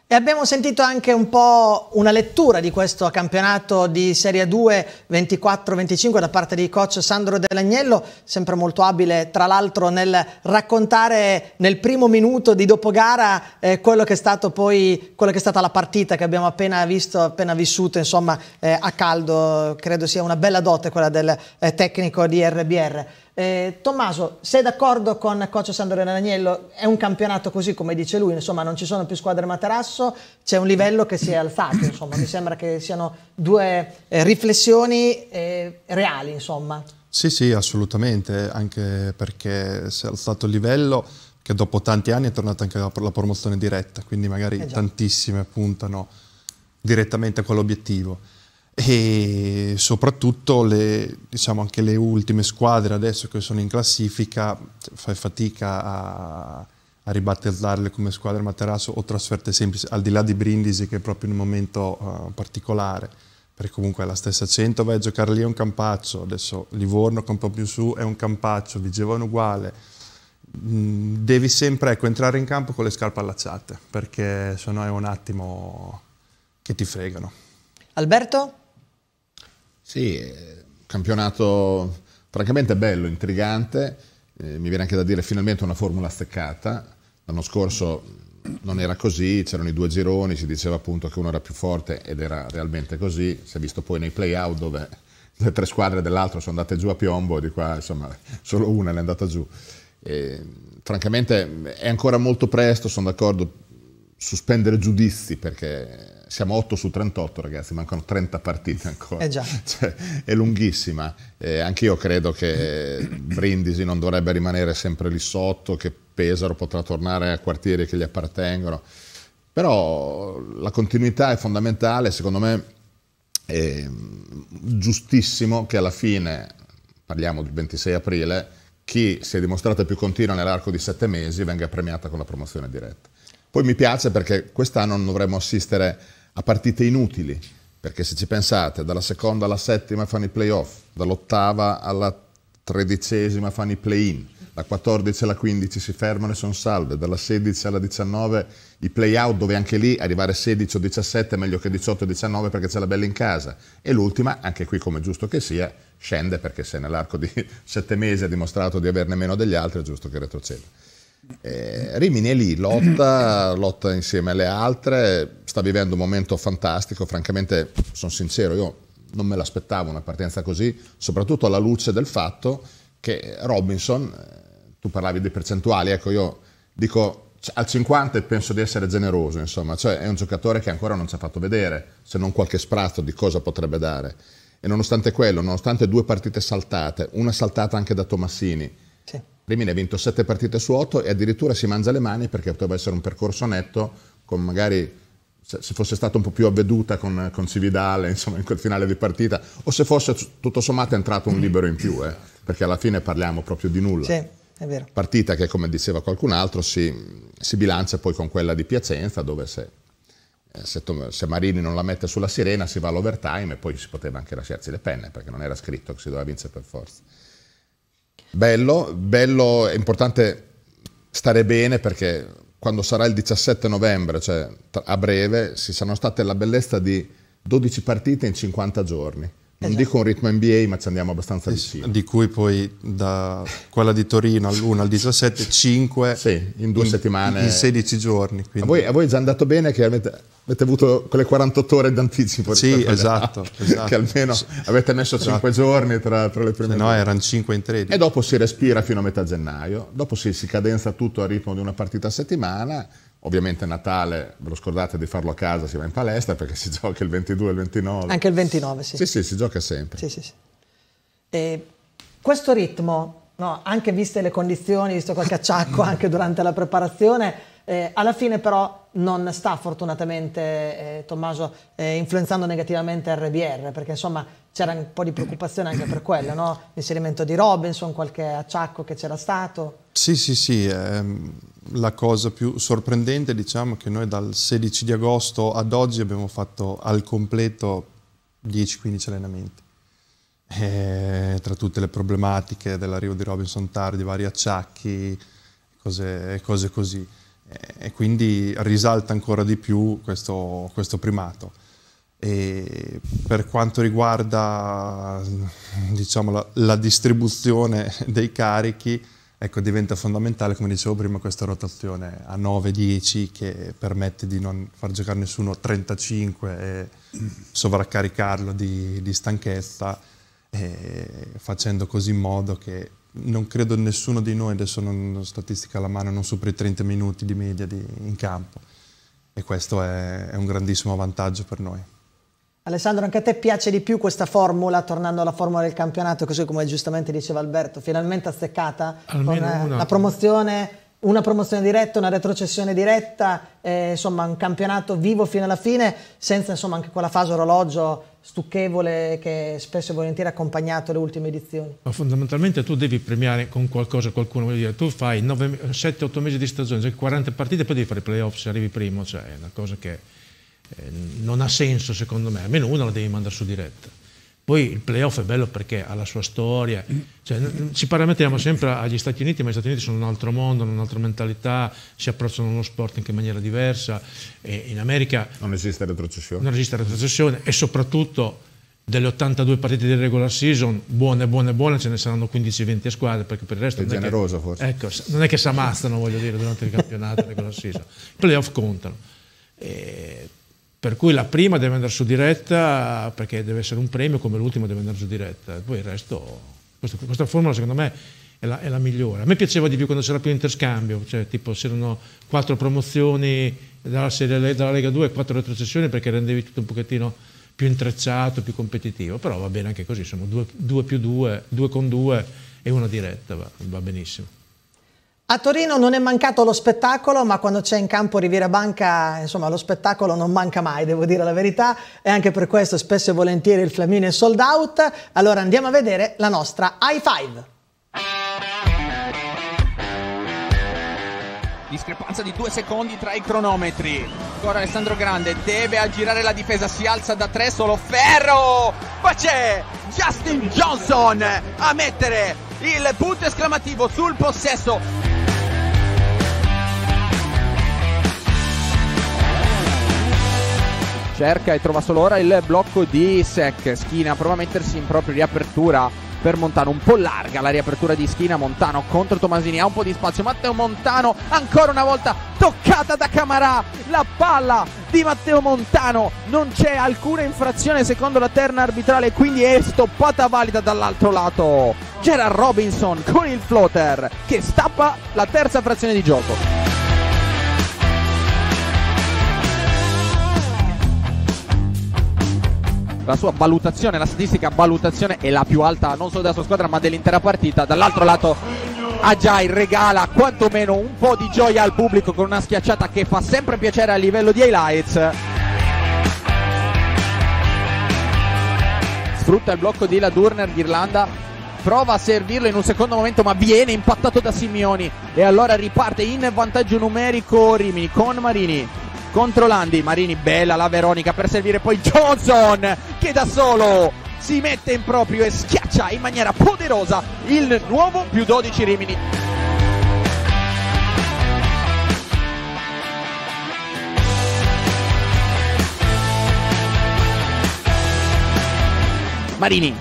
E abbiamo sentito anche un po' una lettura di questo campionato di Serie 2 24-25 da parte di coach Sandro Dell'Agnello, sempre molto abile tra l'altro nel raccontare nel primo minuto di dopogara eh, quello che è stato poi quella che è stata la partita che abbiamo appena visto, appena vissuto, insomma, eh, a caldo, credo sia una bella dote quella del eh, tecnico di RBR. Eh, Tommaso, sei d'accordo con coach Sandro Raniello? È un campionato così come dice lui, insomma non ci sono più squadre materasso, c'è un livello che si è alzato, insomma mi sembra che siano due eh, riflessioni eh, reali. Insomma. Sì, sì, assolutamente, anche perché si è alzato il livello che dopo tanti anni è tornata anche la, la promozione diretta, quindi magari eh tantissime puntano direttamente a quell'obiettivo e soprattutto le, diciamo anche le ultime squadre adesso che sono in classifica fai fatica a, a ribattezzarle come squadre materasso o trasferte semplici, al di là di Brindisi che è proprio in un momento uh, particolare, perché comunque è la stessa 100, vai a giocare lì è un campaccio, adesso Livorno che è un po' più su è un campaccio, Vigevano uguale, mm, devi sempre ecco, entrare in campo con le scarpe allacciate, perché sennò è un attimo che ti fregano. Alberto? Sì, eh, campionato francamente bello, intrigante, eh, mi viene anche da dire finalmente una formula steccata. L'anno scorso non era così, c'erano i due gironi, si diceva appunto che uno era più forte ed era realmente così, si è visto poi nei play-out dove le tre squadre dell'altro sono andate giù a piombo, di qua insomma solo una è andata giù. E, francamente eh, è ancora molto presto, sono d'accordo, sospendere giudizi perché siamo 8 su 38 ragazzi, mancano 30 partite ancora. Eh cioè, è lunghissima. Eh, anche io credo che Brindisi non dovrebbe rimanere sempre lì sotto, che Pesaro potrà tornare a quartieri che gli appartengono. Però la continuità è fondamentale, secondo me è giustissimo che alla fine, parliamo del 26 aprile, chi si è dimostrata più continua nell'arco di sette mesi venga premiata con la promozione diretta. Poi mi piace perché quest'anno non dovremmo assistere a partite inutili, perché se ci pensate, dalla seconda alla settima fanno i playoff, dall'ottava alla tredicesima fanno i play-in, la 14 alla la 15 si fermano e sono salve, dalla 16 alla 19 i play-out dove anche lì arrivare 16 o 17 è meglio che 18 o 19 perché c'è la bella in casa e l'ultima, anche qui come giusto che sia, scende perché se nell'arco di 7 mesi ha dimostrato di averne meno degli altri è giusto che retroceda. Eh, Rimini è lì, lotta, lotta insieme alle altre, sta vivendo un momento fantastico, francamente sono sincero, io non me l'aspettavo una partenza così, soprattutto alla luce del fatto che Robinson, eh, tu parlavi di percentuali, ecco io dico al 50 penso di essere generoso, insomma, cioè è un giocatore che ancora non ci ha fatto vedere, se non qualche sprazzo di cosa potrebbe dare. E nonostante quello, nonostante due partite saltate, una saltata anche da Tomassini, sì. Rimini ha vinto 7 partite su 8 e addirittura si mangia le mani perché poteva essere un percorso netto con magari se fosse stata un po' più avveduta con, con Cividale insomma, in quel finale di partita o se fosse tutto sommato entrato un libero in più eh, perché alla fine parliamo proprio di nulla sì, è vero. partita che come diceva qualcun altro si, si bilancia poi con quella di Piacenza dove se, eh, se, se, Marini non la mette sulla sirena si va all'overtime e poi si poteva anche lasciarsi le penne perché non era scritto che si doveva vincere per forza Bello, bello, è importante stare bene perché quando sarà il 17 novembre, cioè a breve, ci saranno state la bellezza di 12 partite in 50 giorni. Non esatto. dico un ritmo NBA, ma ci andiamo abbastanza vicino. Di cui poi da quella di Torino all'1 al 17, 5 sì, in due in, settimane. In 16 giorni. A voi, a voi, è già andato bene che avete, avete avuto quelle 48 ore d'anticipo. Sì, esatto, esatto, Che almeno avete messo 5 esatto. giorni tra, tra, le prime. Se no, giorni. erano 5 in 13. E dopo si respira fino a metà gennaio, dopo si, si cadenza tutto al ritmo di una partita a settimana Ovviamente Natale, ve lo scordate di farlo a casa, si va in palestra perché si gioca il 22 e il 29. Anche il 29, sì. Sì, sì, si gioca sempre. Sì, sì, sì. E questo ritmo, no, anche viste le condizioni, visto qualche acciacco anche durante la preparazione, eh, alla fine però non sta fortunatamente eh, Tommaso eh, influenzando negativamente RBR perché insomma c'era un po' di preoccupazione anche per quello, no? l'inserimento di Robinson, qualche acciacco che c'era stato. Sì, sì, sì, ehm, la cosa più sorprendente diciamo che noi dal 16 di agosto ad oggi abbiamo fatto al completo 10-15 allenamenti. E, eh, tra tutte le problematiche dell'arrivo di Robinson tardi, vari acciacchi, cose, cose così. Eh, e quindi risalta ancora di più questo, questo primato. E per quanto riguarda diciamo, la, la, distribuzione dei carichi, ecco, diventa fondamentale, come dicevo prima, questa rotazione a 9-10 che permette di non far giocare nessuno 35 e sovraccaricarlo di, di stanchezza, eh, facendo così in modo che non credo nessuno di noi, adesso non statistica alla mano, non superi i 30 minuti di media di, in campo e questo è, è, un grandissimo vantaggio per noi. Alessandro, anche a te piace di più questa formula, tornando alla formula del campionato, così come giustamente diceva Alberto, finalmente azzeccata Almeno con eh, una. la promozione una promozione diretta, una retrocessione diretta, eh, insomma un campionato vivo fino alla fine, senza insomma anche quella fase orologio stucchevole che spesso e volentieri ha accompagnato le ultime edizioni. Ma fondamentalmente tu devi premiare con qualcosa qualcuno, vuol dire tu fai 7-8 mesi di stagione, cioè 40 partite, poi devi fare i playoff se arrivi primo, cioè è una cosa che eh, non ha senso secondo me, almeno una la devi mandare su diretta. Poi il playoff è bello perché ha la sua storia, cioè, ci parametriamo sempre agli Stati Uniti, ma gli Stati Uniti sono un altro mondo, hanno un'altra mentalità, si approcciano allo sport anche in maniera diversa. E in America non esiste retrocessione. Non esiste retrocessione e soprattutto delle 82 partite di regular season, buone, buone, buone, ce ne saranno 15-20 a squadre, perché per il resto... È non generoso che, forse. Ecco, non è che si ammazzano, voglio dire, durante il campionato regular season. I playoff contano. E per cui la prima deve andare su diretta perché deve essere un premio come l'ultima deve andare su diretta poi il resto questa, questa formula secondo me è la, è la, migliore a me piaceva di più quando c'era più interscambio cioè tipo c'erano quattro promozioni dalla, serie, dalla Lega 2 e quattro retrocessioni perché rendevi tutto un pochettino più intrecciato, più competitivo però va bene anche così, sono due, due più due, due con due e una diretta va, va benissimo a Torino non è mancato lo spettacolo, ma quando c'è in campo Riviera Banca, insomma, lo spettacolo non manca mai, devo dire la verità, e anche per questo spesso e volentieri il Flamino è sold out. Allora andiamo a vedere la nostra high five. Discrepanza di due secondi tra i cronometri. Ancora Alessandro Grande deve aggirare la difesa, si alza da tre solo Ferro, ma c'è Justin Johnson a mettere il punto esclamativo sul possesso cerca e trova solo ora il blocco di Sec. Schina prova a mettersi in proprio riapertura per Montano, un po' larga la riapertura di Schina. Montano contro Tomasini, ha un po' di spazio. Matteo Montano ancora una volta toccata da Camarà. La palla di Matteo Montano, non c'è alcuna infrazione secondo la terna arbitrale, quindi è stoppata valida dall'altro lato. Gerard Robinson con il floater che stappa la terza frazione di gioco. la sua valutazione, la statistica valutazione è la più alta non solo della sua squadra ma dell'intera partita. Dall'altro lato Ajay regala quantomeno un po' di gioia al pubblico con una schiacciata che fa sempre piacere a livello di highlights. Sfrutta il blocco di La Durner d'Irlanda, prova a servirlo in un secondo momento ma viene impattato da Simioni e allora riparte in vantaggio numerico Rimini con Marini contro Landi. Marini, bella la Veronica per servire poi Johnson che da solo si mette in proprio e schiaccia in maniera poderosa il nuovo più 12 Rimini. Marini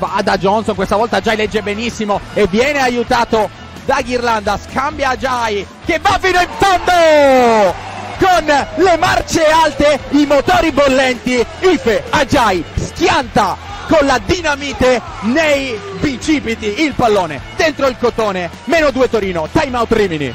va da Johnson, questa volta Jai legge benissimo e viene aiutato da Ghirlanda, scambia Jai che va fino in fondo! con le marce alte, i motori bollenti, Ife Ajay schianta con la dinamite nei bicipiti il pallone dentro il cotone, meno due Torino, time out Rimini.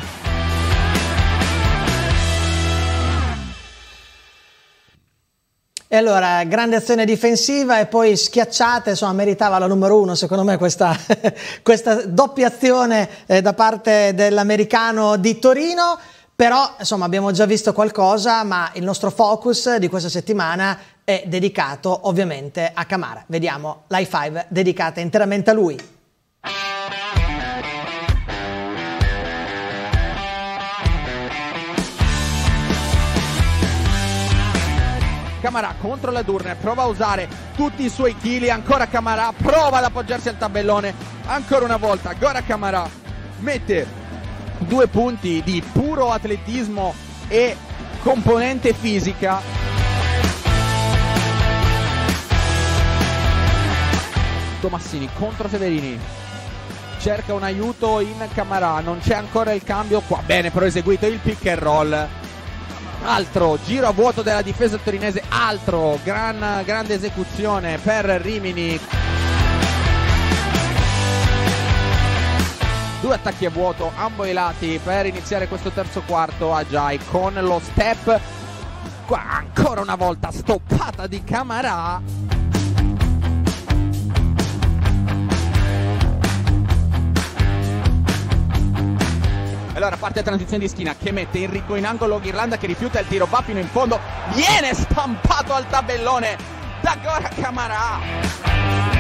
E allora, grande azione difensiva e poi schiacciate, insomma, meritava la numero uno, secondo me, questa, questa doppia azione eh, da parte dell'americano di Torino. Però, insomma, abbiamo già visto qualcosa, ma il nostro focus di questa settimana è dedicato ovviamente a Camara. Vediamo l'i5 dedicata interamente a lui. Camara contro la Durner, prova a usare tutti i suoi chili, ancora Camara, prova ad appoggiarsi al tabellone, ancora una volta, ancora Camara, mette due punti di puro atletismo e componente fisica. Tomassini contro Severini. Cerca un aiuto in Camarà, non c'è ancora il cambio qua. Bene, però eseguito il pick and roll. Altro giro a vuoto della difesa torinese, altro gran, grande esecuzione per Rimini. due attacchi a vuoto ambo i lati per iniziare questo terzo quarto Ajay con lo step Qua, ancora una volta stoppata di Camarà Allora parte la transizione di schiena che mette Enrico in angolo Ghirlanda che rifiuta il tiro, va fino in fondo, viene stampato al tabellone da Gora Camarà.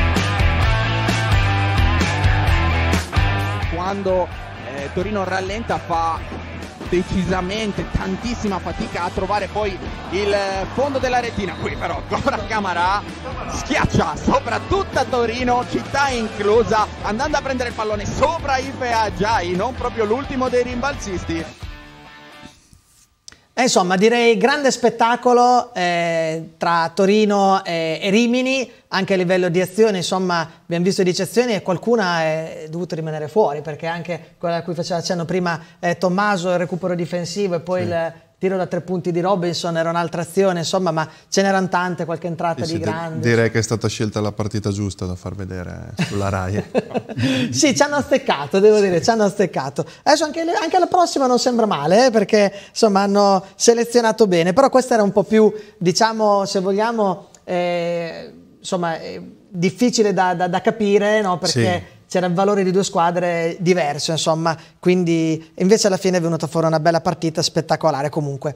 quando eh, Torino rallenta fa decisamente tantissima fatica a trovare poi il eh, fondo della retina. Qui però Gora Camarà schiaccia sopra tutta Torino, città inclusa, andando a prendere il pallone sopra Ife Agiai, non proprio l'ultimo dei rimbalzisti. Eh, insomma, direi grande spettacolo eh, tra Torino e, e, Rimini, anche a livello di azione, insomma, abbiamo visto 10 azioni e qualcuna è dovuta rimanere fuori, perché anche quella a cui faceva accenno prima eh, Tommaso, il recupero difensivo e poi sì. il tiro da tre punti di Robinson era un'altra azione, insomma, ma ce n'erano tante, qualche entrata sì, di sì, grande. direi che è stata scelta la partita giusta da far vedere sulla Rai. sì, ci hanno azzeccato, devo sì. dire, ci hanno azzeccato. Adesso anche, anche, la prossima non sembra male, eh, perché insomma hanno selezionato bene, però questa era un po' più, diciamo, se vogliamo, eh, insomma, eh, difficile da, da, da capire, no? Perché c'era il valore di due squadre diverso, insomma, quindi invece alla fine è venuta fuori una bella partita spettacolare comunque.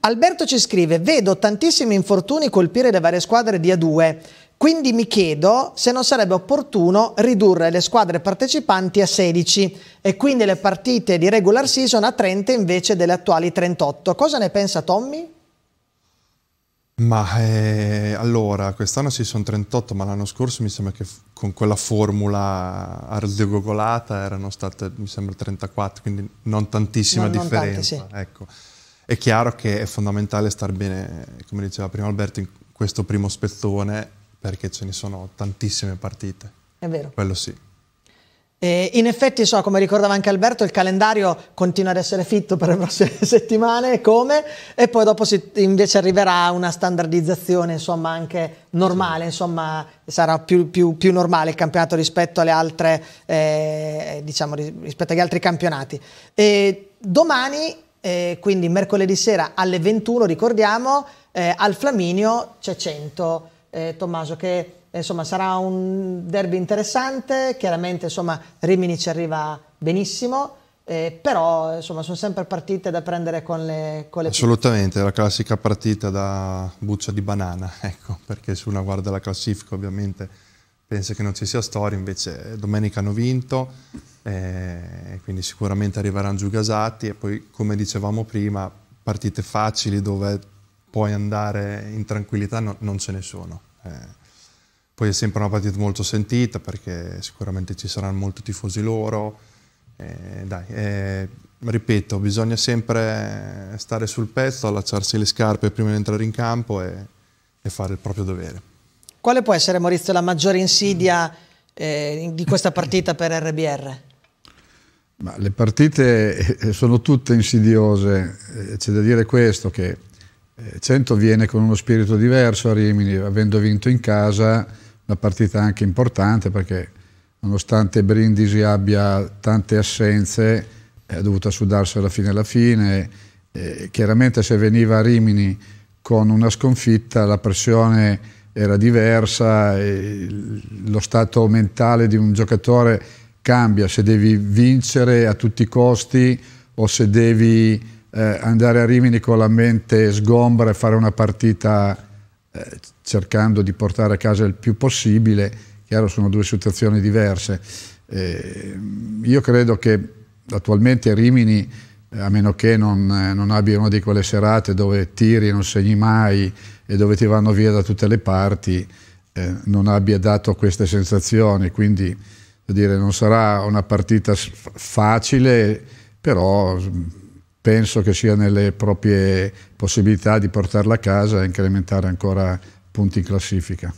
Alberto ci scrive, vedo tantissimi infortuni colpire le varie squadre di A2, quindi mi chiedo se non sarebbe opportuno ridurre le squadre partecipanti a 16 e quindi le partite di regular season a 30 invece delle attuali 38. Cosa ne pensa Tommy? Ma eh, allora, quest'anno si sono 38, ma l'anno scorso mi sembra che con quella formula arzegogolata erano state, mi sembra, 34, quindi non tantissima non, differenza. Non tanti, sì. ecco. È chiaro che è fondamentale star bene, come diceva prima Alberto, in questo primo spezzone, perché ce ne sono tantissime partite. È vero. Quello sì. E in effetti, so, come ricordava anche Alberto, il calendario continua ad essere fitto per le prossime settimane, come? E poi dopo si, invece arriverà una standardizzazione, insomma, anche normale, insomma, sarà più, più, più normale il campionato rispetto alle altre, eh, diciamo, rispetto agli altri campionati. E domani, eh, quindi mercoledì sera alle 21, ricordiamo, eh, al Flaminio c'è 100, eh, Tommaso, che eh, insomma sarà un derby interessante, chiaramente insomma Rimini ci arriva benissimo, eh, però insomma sono sempre partite da prendere con le, con le Assolutamente, la classica partita da buccia di banana, ecco, perché se una guarda la classifica ovviamente pensa che non ci sia storia, invece eh, domenica hanno vinto, eh, quindi sicuramente arriveranno giù gasati e poi come dicevamo prima partite facili dove puoi andare in tranquillità no, non ce ne sono. Eh. Poi è sempre una partita molto sentita perché sicuramente ci saranno molti tifosi loro. Eh, dai, eh, ripeto, bisogna sempre stare sul pezzo, allacciarsi le scarpe prima di entrare in campo e, e fare il proprio dovere. Quale può essere, Maurizio, la maggiore insidia eh, di questa partita per RBR? Ma le partite eh, sono tutte insidiose, eh, c'è da dire questo, che eh, Cento viene con uno spirito diverso a Rimini, avendo vinto in casa una partita anche importante perché nonostante Brindisi abbia tante assenze è dovuta sudarsi alla fine alla fine eh, chiaramente se veniva a Rimini con una sconfitta la pressione era diversa eh, lo stato mentale di un giocatore cambia se devi vincere a tutti i costi o se devi eh, andare a Rimini con la mente sgombra e fare una partita eh, cercando di portare a casa il più possibile, chiaro sono due situazioni diverse. Eh, io credo che attualmente Rimini, eh, a meno che non, eh, non, abbia una di quelle serate dove tiri e non segni mai e dove ti vanno via da tutte le parti, eh, non abbia dato queste sensazioni, quindi dire, non sarà una partita facile, però mm, penso che sia nelle proprie possibilità di portarla a casa e incrementare ancora punti in classifica.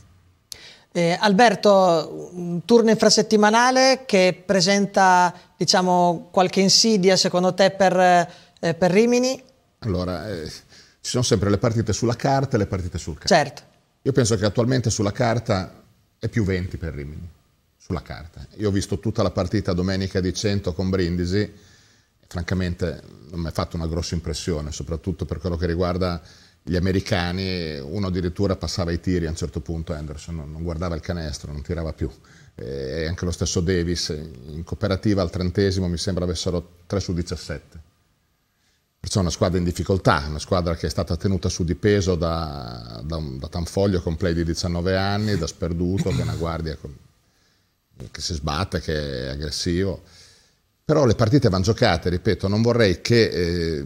Eh, Alberto, un turno infrasettimanale che presenta diciamo, qualche insidia secondo te per, eh, per Rimini? Allora, eh, ci sono sempre le partite sulla carta e le partite sul campo. Certo. Io penso che attualmente sulla carta è più 20 per Rimini, sulla carta. Io ho visto tutta la partita domenica di 100 con Brindisi, francamente non mi ha fatto una grossa impressione, soprattutto per quello che riguarda gli americani, uno addirittura passava i tiri a un certo punto, Anderson non, guardava il canestro, non tirava più. Eh, e anche lo stesso Davis, in cooperativa al trentesimo mi sembra avessero 3 su 17. Perciò una squadra in difficoltà, una squadra che è stata tenuta su di peso da, da, da Tanfoglio con play di 19 anni, da Sperduto che è una guardia con, che si sbatte, che è aggressivo. Però le partite vanno giocate, ripeto, non vorrei che eh,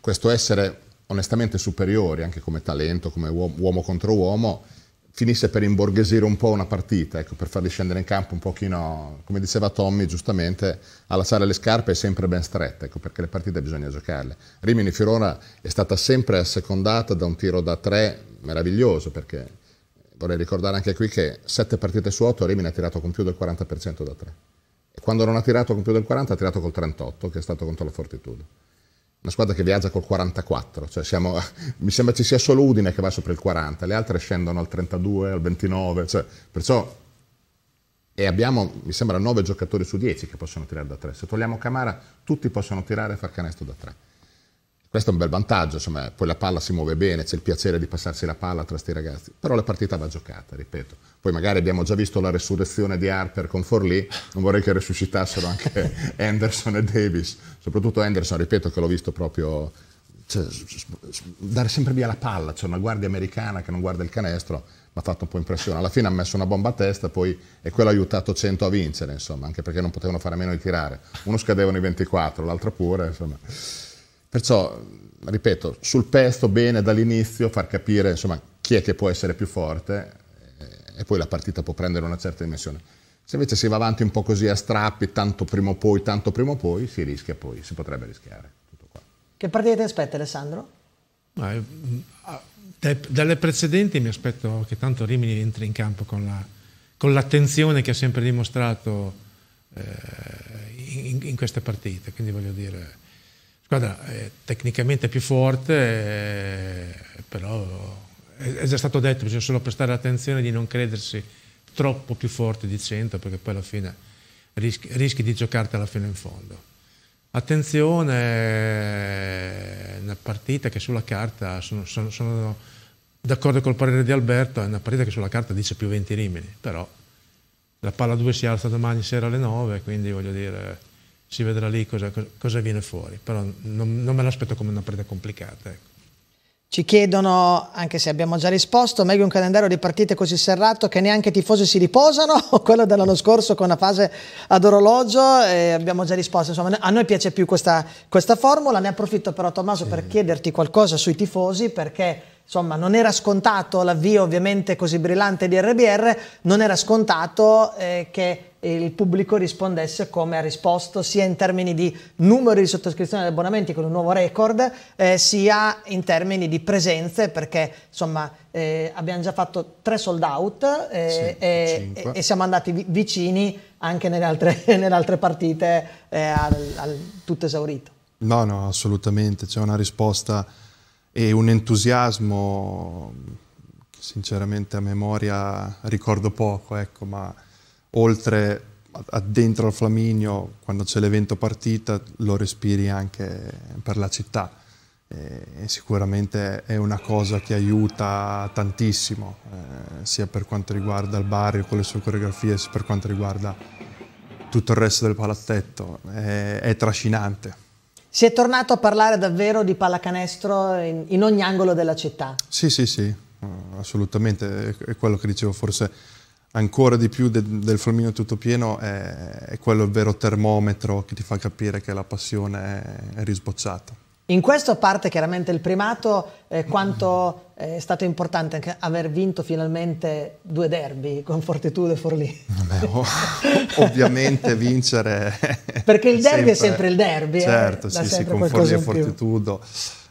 questo essere onestamente superiori, anche come talento, come uomo, contro uomo, finisse per imborghesire un po' una partita, ecco, per farli scendere in campo un pochino, come diceva Tommy giustamente, a lasciare le scarpe è sempre ben strette, ecco, perché le partite bisogna giocarle. Rimini Firona è stata sempre assecondata da un tiro da tre meraviglioso, perché vorrei ricordare anche qui che sette partite su otto Rimini ha tirato con più del 40% da tre. Quando non ha tirato con più del 40 ha tirato col 38, che è stato contro la Fortitudo. Una squadra che viaggia col 44, cioè siamo, mi sembra ci sia solo Udine che va sopra il 40, le altre scendono al 32, al 29, cioè, perciò e abbiamo, mi sembra, 9 giocatori su 10 che possono tirare da 3. Se togliamo Camara, tutti possono tirare e far canestro da 3. Questo è un bel vantaggio, insomma, poi la palla si muove bene, c'è il piacere di passarsi la palla tra questi ragazzi, però la partita va giocata, ripeto. Poi magari abbiamo già visto la resurrezione di Harper con Forlì, non vorrei che resuscitassero anche Anderson e Davis, soprattutto Anderson, ripeto che l'ho visto proprio cioè, dare sempre via la palla, c'è una guardia americana che non guarda il canestro, mi ha fatto un po' impressione. Alla fine ha messo una bomba a testa poi, e quello ha aiutato 100 a vincere, insomma, anche perché non potevano fare a meno di tirare. Uno scadevano i 24, l'altro pure, insomma. Perciò, ripeto, sul pesto bene dall'inizio, far capire insomma, chi è che può essere più forte, e poi la partita può prendere una certa dimensione. Se invece si va avanti un po' così a strappi, tanto prima o poi, tanto prima o poi, si rischia poi, si potrebbe rischiare. Che partita ti aspetta Alessandro? No, eh, ah, dalle precedenti mi aspetto che tanto Rimini entri in campo con, la, con l'attenzione che ha sempre dimostrato eh, in, in, queste partite, quindi voglio dire, squadra eh, tecnicamente più forte, eh, però è già stato detto, bisogna solo prestare attenzione di non credersi troppo più forte di 100 perché poi alla fine rischi, rischi di alla fine in fondo. Attenzione, eh, una partita che sulla carta, sono, sono, sono d'accordo col parere di Alberto, è una partita che sulla carta dice più 20 rimini, però la palla 2 si alza domani sera alle 9, quindi voglio dire si vedrà lì cosa, cosa viene fuori, però non, non me l'aspetto come una partita complicata. Ecco. Ci chiedono, anche se abbiamo già risposto, meglio un calendario di partite così serrato che neanche i tifosi si riposano o quello dell'anno scorso con una fase ad orologio? E abbiamo già risposto, insomma a noi piace più questa, questa formula, ne approfitto però Tommaso sì. per chiederti qualcosa sui tifosi perché insomma non era scontato l'avvio ovviamente così brillante di RBR, non era scontato eh, che il pubblico rispondesse come ha risposto sia in termini di numero di sottoscrizioni ad abbonamenti con un nuovo record eh, sia in termini di presenze perché insomma eh, abbiamo già fatto tre sold out eh, sì, e, e, siamo andati vicini anche nelle altre, nelle altre partite eh, al, al tutto esaurito. No, no, assolutamente, c'è una risposta e un entusiasmo che sinceramente a memoria ricordo poco, ecco, ma oltre a, dentro al Flaminio, quando c'è l'evento partita, lo respiri anche per la città. Eh, e sicuramente è una cosa che aiuta tantissimo, eh, sia per quanto riguarda il barrio con le sue coreografie, sia per quanto riguarda tutto il resto del palazzetto. È, è trascinante. Si è tornato a parlare davvero di pallacanestro in, in ogni angolo della città? Sì, sì, sì, assolutamente. È quello che dicevo, forse ancora di più de, del Flaminio tutto pieno è, è, quello il vero termometro che ti fa capire che la passione è, è risbocciata. In questo a parte chiaramente il primato, eh, quanto eh, è stato importante anche aver vinto finalmente due derby con Fortitudo e Forlì? Vabbè, ovviamente vincere... Perché il derby sempre, è sempre il derby. Eh, certo, eh, sì, sì, con Forlì e Fortitudo.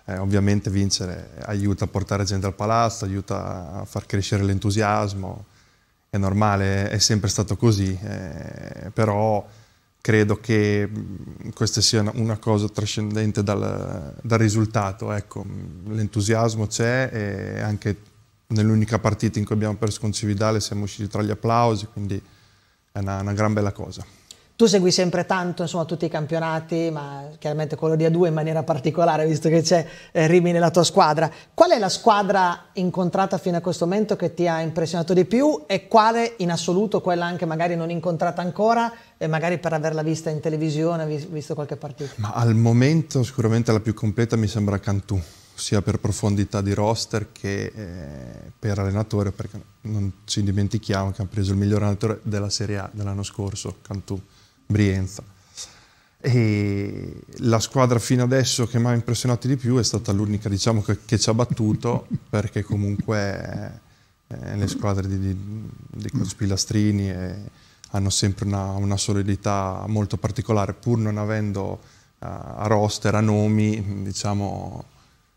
Eh, ovviamente vincere aiuta a portare gente al palazzo, aiuta a far crescere l'entusiasmo, è normale, è sempre stato così, eh, però credo che mm, questa sia una cosa trascendente dal, dal risultato. Ecco, l'entusiasmo c'è e anche nell'unica partita in cui abbiamo perso con Cividale siamo usciti tra gli applausi, quindi è una, una gran bella cosa. Tu segui sempre tanto, insomma, tutti i campionati, ma chiaramente quello di A2 in maniera particolare, visto che c'è eh, Rimi nella tua squadra. Qual è la squadra incontrata fino a questo momento che ti ha impressionato di più e quale in assoluto, quella anche magari non incontrata ancora e magari per averla vista in televisione, vi, visto qualche partita? Ma al momento sicuramente la più completa mi sembra Cantù, sia per profondità di roster che eh, per allenatore, perché non ci dimentichiamo che ha preso il miglior allenatore della Serie A dell'anno scorso, Cantù Brienza. E la squadra fino adesso che mi ha impressionato di più è stata l'unica diciamo, che, che, ci ha battuto perché comunque eh, le squadre di, di, di Coach Pilastrini eh, hanno sempre una, una, solidità molto particolare pur non avendo eh, a roster, a nomi diciamo,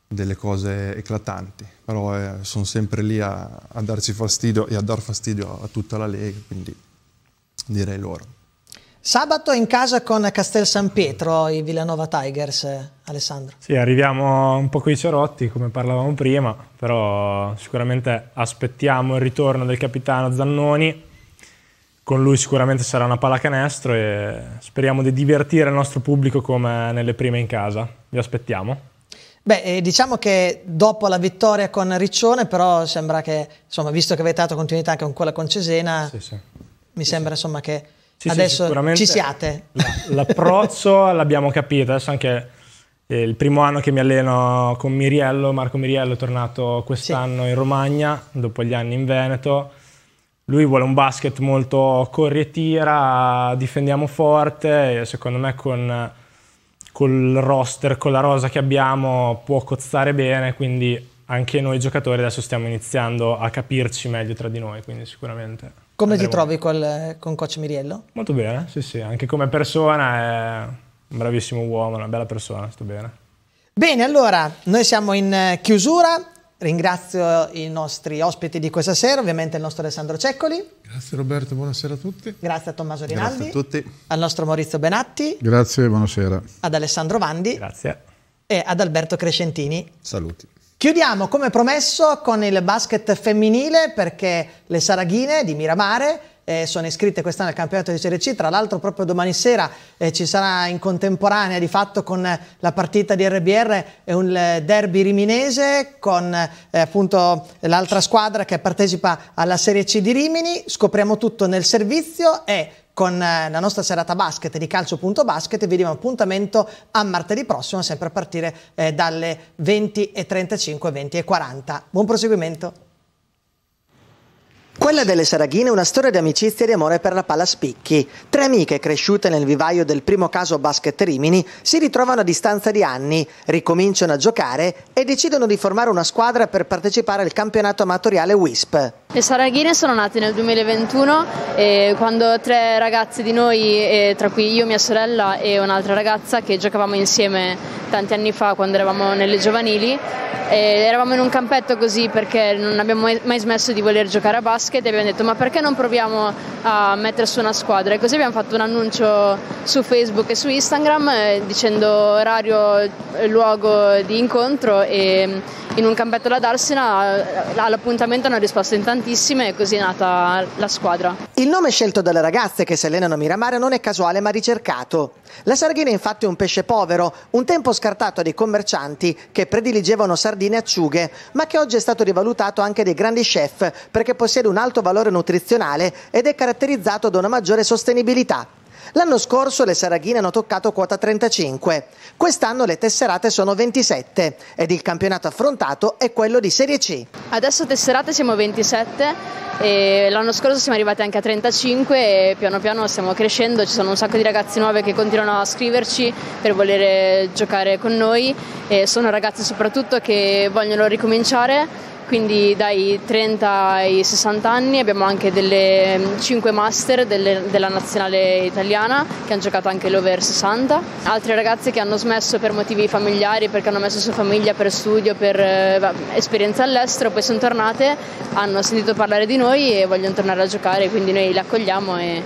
delle cose eclatanti però eh, sono sempre lì a, a, darci fastidio e a dar fastidio a, a tutta la Lega quindi direi loro Sabato in casa con Castel San Pietro, i Villanova Tigers, Alessandro. Sì, arriviamo un po' coi cerotti, come parlavamo prima, però sicuramente aspettiamo il ritorno del capitano Zannoni. Con lui sicuramente sarà una pallacanestro e speriamo di divertire il nostro pubblico come nelle prime in casa. Vi aspettiamo. Beh, eh, diciamo che dopo la vittoria con Riccione, però sembra che, insomma, visto che avete dato continuità anche con quella con Cesena, sì, sì. mi sì, sembra insomma che sì, Adesso sì, ci siate. L'approccio l'abbiamo capito, adesso anche eh, il primo anno che mi alleno con Miriello, Marco Miriello è tornato quest'anno sì. in Romagna, dopo gli anni in Veneto. Lui vuole un basket molto corri e tira, difendiamo forte secondo me con col roster, con la rosa che abbiamo può cozzare bene, quindi anche noi giocatori adesso stiamo iniziando a capirci meglio tra di noi, quindi sicuramente. Come ti trovi col, con coach Miriello? Molto bene, sì sì, anche come persona è un bravissimo uomo, una bella persona, sto bene. Bene, allora, noi siamo in eh, chiusura, ringrazio i nostri ospiti di questa sera, ovviamente il nostro Alessandro Ceccoli. Grazie Roberto, buonasera a tutti. Grazie a Tommaso Rinaldi. Grazie a tutti. Al nostro Maurizio Benatti. Grazie, buonasera. Ad Alessandro Vandi. Grazie. E ad Alberto Crescentini. Saluti. Chiudiamo come promesso con il basket femminile perché le Saraghine di Miramare eh, sono iscritte quest'anno al campionato di Serie C, tra l'altro proprio domani sera eh, ci sarà in contemporanea di fatto con eh, la partita di RBR e eh, un eh, derby riminese con eh, appunto l'altra squadra che partecipa alla Serie C di Rimini, scopriamo tutto nel servizio e con eh, la nostra serata basket di calcio.basket vi diamo appuntamento a martedì prossimo sempre a partire eh, dalle 20.35 20.40 buon proseguimento quella delle Saraghine è una storia di amicizia e di amore per la palla spicchi. Tre amiche cresciute nel vivaio del primo caso basket Rimini si ritrovano a distanza di anni, ricominciano a giocare e decidono di formare una squadra per partecipare al campionato amatoriale WISP. Le Saraghine sono nate nel 2021 eh, quando tre ragazze di noi, eh, tra cui io, mia sorella e un'altra ragazza che giocavamo insieme tanti anni fa quando eravamo nelle giovanili, eh, eravamo in un campetto così perché non abbiamo mai smesso di voler giocare a basket basket e abbiamo detto ma perché non proviamo a mettere su una squadra e così abbiamo fatto un annuncio su Facebook e su Instagram eh, dicendo orario e eh, luogo di incontro e mm, in un campetto da Darsena eh, all'appuntamento hanno risposto in tantissime e così è nata la squadra. Il nome scelto dalle ragazze che si allenano a Miramare non è casuale ma ricercato. La sardina è infatti un pesce povero, un tempo scartato dai commercianti che prediligevano sardine e acciughe ma che oggi è stato rivalutato anche dai grandi chef perché possiede una alto valore nutrizionale ed è caratterizzato da una maggiore sostenibilità. L'anno scorso le saraghine hanno toccato quota 35, quest'anno le tesserate sono 27 ed il campionato affrontato è quello di Serie C. Adesso tesserate siamo 27 l'anno scorso siamo arrivati anche a 35 e piano piano stiamo crescendo, ci sono un sacco di ragazzi nuovi che continuano a scriverci per voler giocare con noi e sono ragazzi soprattutto che vogliono ricominciare quindi dai 30 ai 60 anni abbiamo anche delle 5 mm, master delle, della nazionale italiana che hanno giocato anche l'over 60, altre ragazze che hanno smesso per motivi familiari, perché hanno messo su famiglia, per studio, per eh, esperienza all'estero, poi sono tornate, hanno sentito parlare di noi e vogliono tornare a giocare, quindi noi le accogliamo e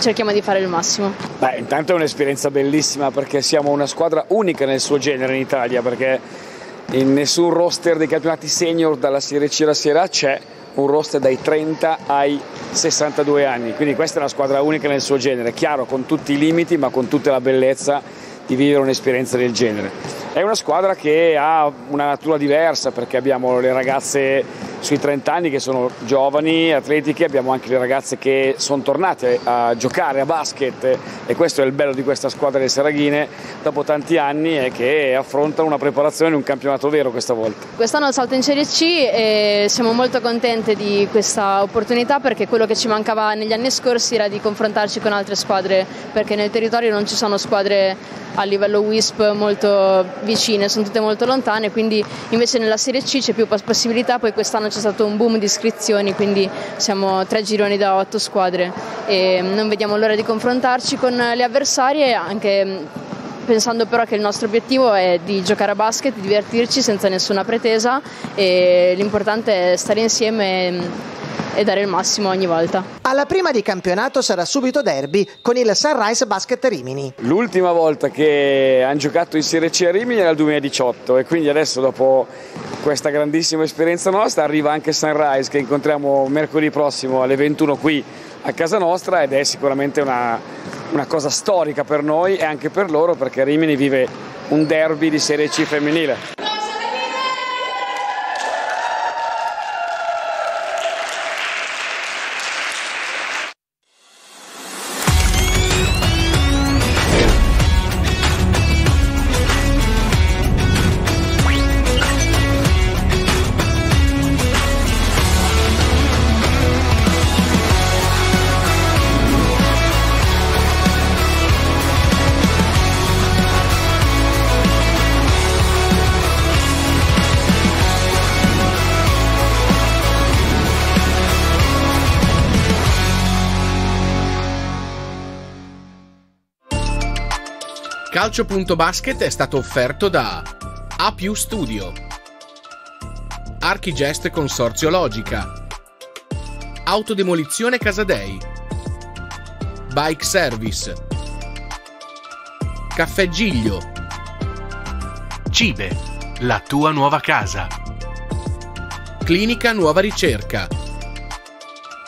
cerchiamo di fare il massimo. Beh, intanto è un'esperienza bellissima perché siamo una squadra unica nel suo genere in Italia, perché in nessun roster dei campionati senior dalla Serie C alla Serie A c'è un roster dai 30 ai 62 anni, quindi questa è una squadra unica nel suo genere, chiaro con tutti i limiti ma con tutta la bellezza di vivere un'esperienza del genere. È una squadra che ha una natura diversa perché abbiamo le ragazze sui 30 anni che sono giovani, atletiche, abbiamo anche le ragazze che sono tornate a giocare a basket e questo è il bello di questa squadra delle Seraghine dopo tanti anni e che affrontano una preparazione, un campionato vero questa volta. Quest'anno salto in Serie C e siamo molto contenti di questa opportunità perché quello che ci mancava negli anni scorsi era di confrontarci con altre squadre perché nel territorio non ci sono squadre a livello WISP molto vicine, sono tutte molto lontane, quindi invece nella Serie C c'è più possibilità, poi quest'anno c'è stato un boom di iscrizioni, quindi siamo tre gironi da otto squadre e mm, non vediamo l'ora di confrontarci con le avversarie, anche mm, pensando però che il nostro obiettivo è di giocare a basket, divertirci senza nessuna pretesa e l'importante è stare insieme. E, mm, e dare il massimo ogni volta. Alla prima di campionato sarà subito derby con il Sunrise Basket Rimini. L'ultima volta che hanno giocato in Serie C a Rimini era il 2018 e quindi adesso dopo questa grandissima esperienza nostra arriva anche Sunrise che incontriamo mercoledì prossimo alle 21 qui a casa nostra ed è sicuramente una, una cosa storica per noi e anche per loro perché Rimini vive un derby di Serie C femminile. Calcio.basket è stato offerto da A più Studio, Archigest Consorzio Logica, Autodemolizione Casadei, Bike Service, Caffè Giglio, Cibe, la tua nuova casa, Clinica Nuova Ricerca,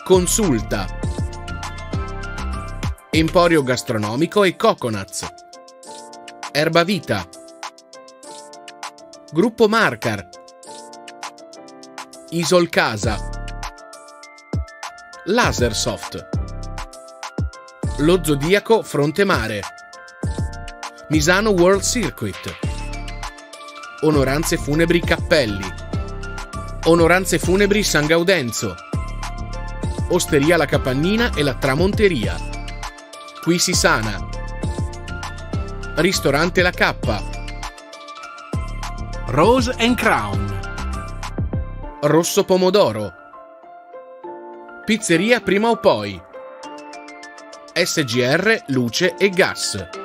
Consulta, Emporio Gastronomico e Coconuts. Erbavita, Gruppo Marcar, Isolcasa, Lasersoft, Lo Zodiaco Fronte Mare, Misano World Circuit, Onoranze Funebri Cappelli, Onoranze Funebri San Gaudenzo, Osteria La Capannina e la Tramonteria. Qui si sana. Ristorante La K. Rose and Crown. Rosso Pomodoro. Pizzeria prima o poi. SGR, luce e gas.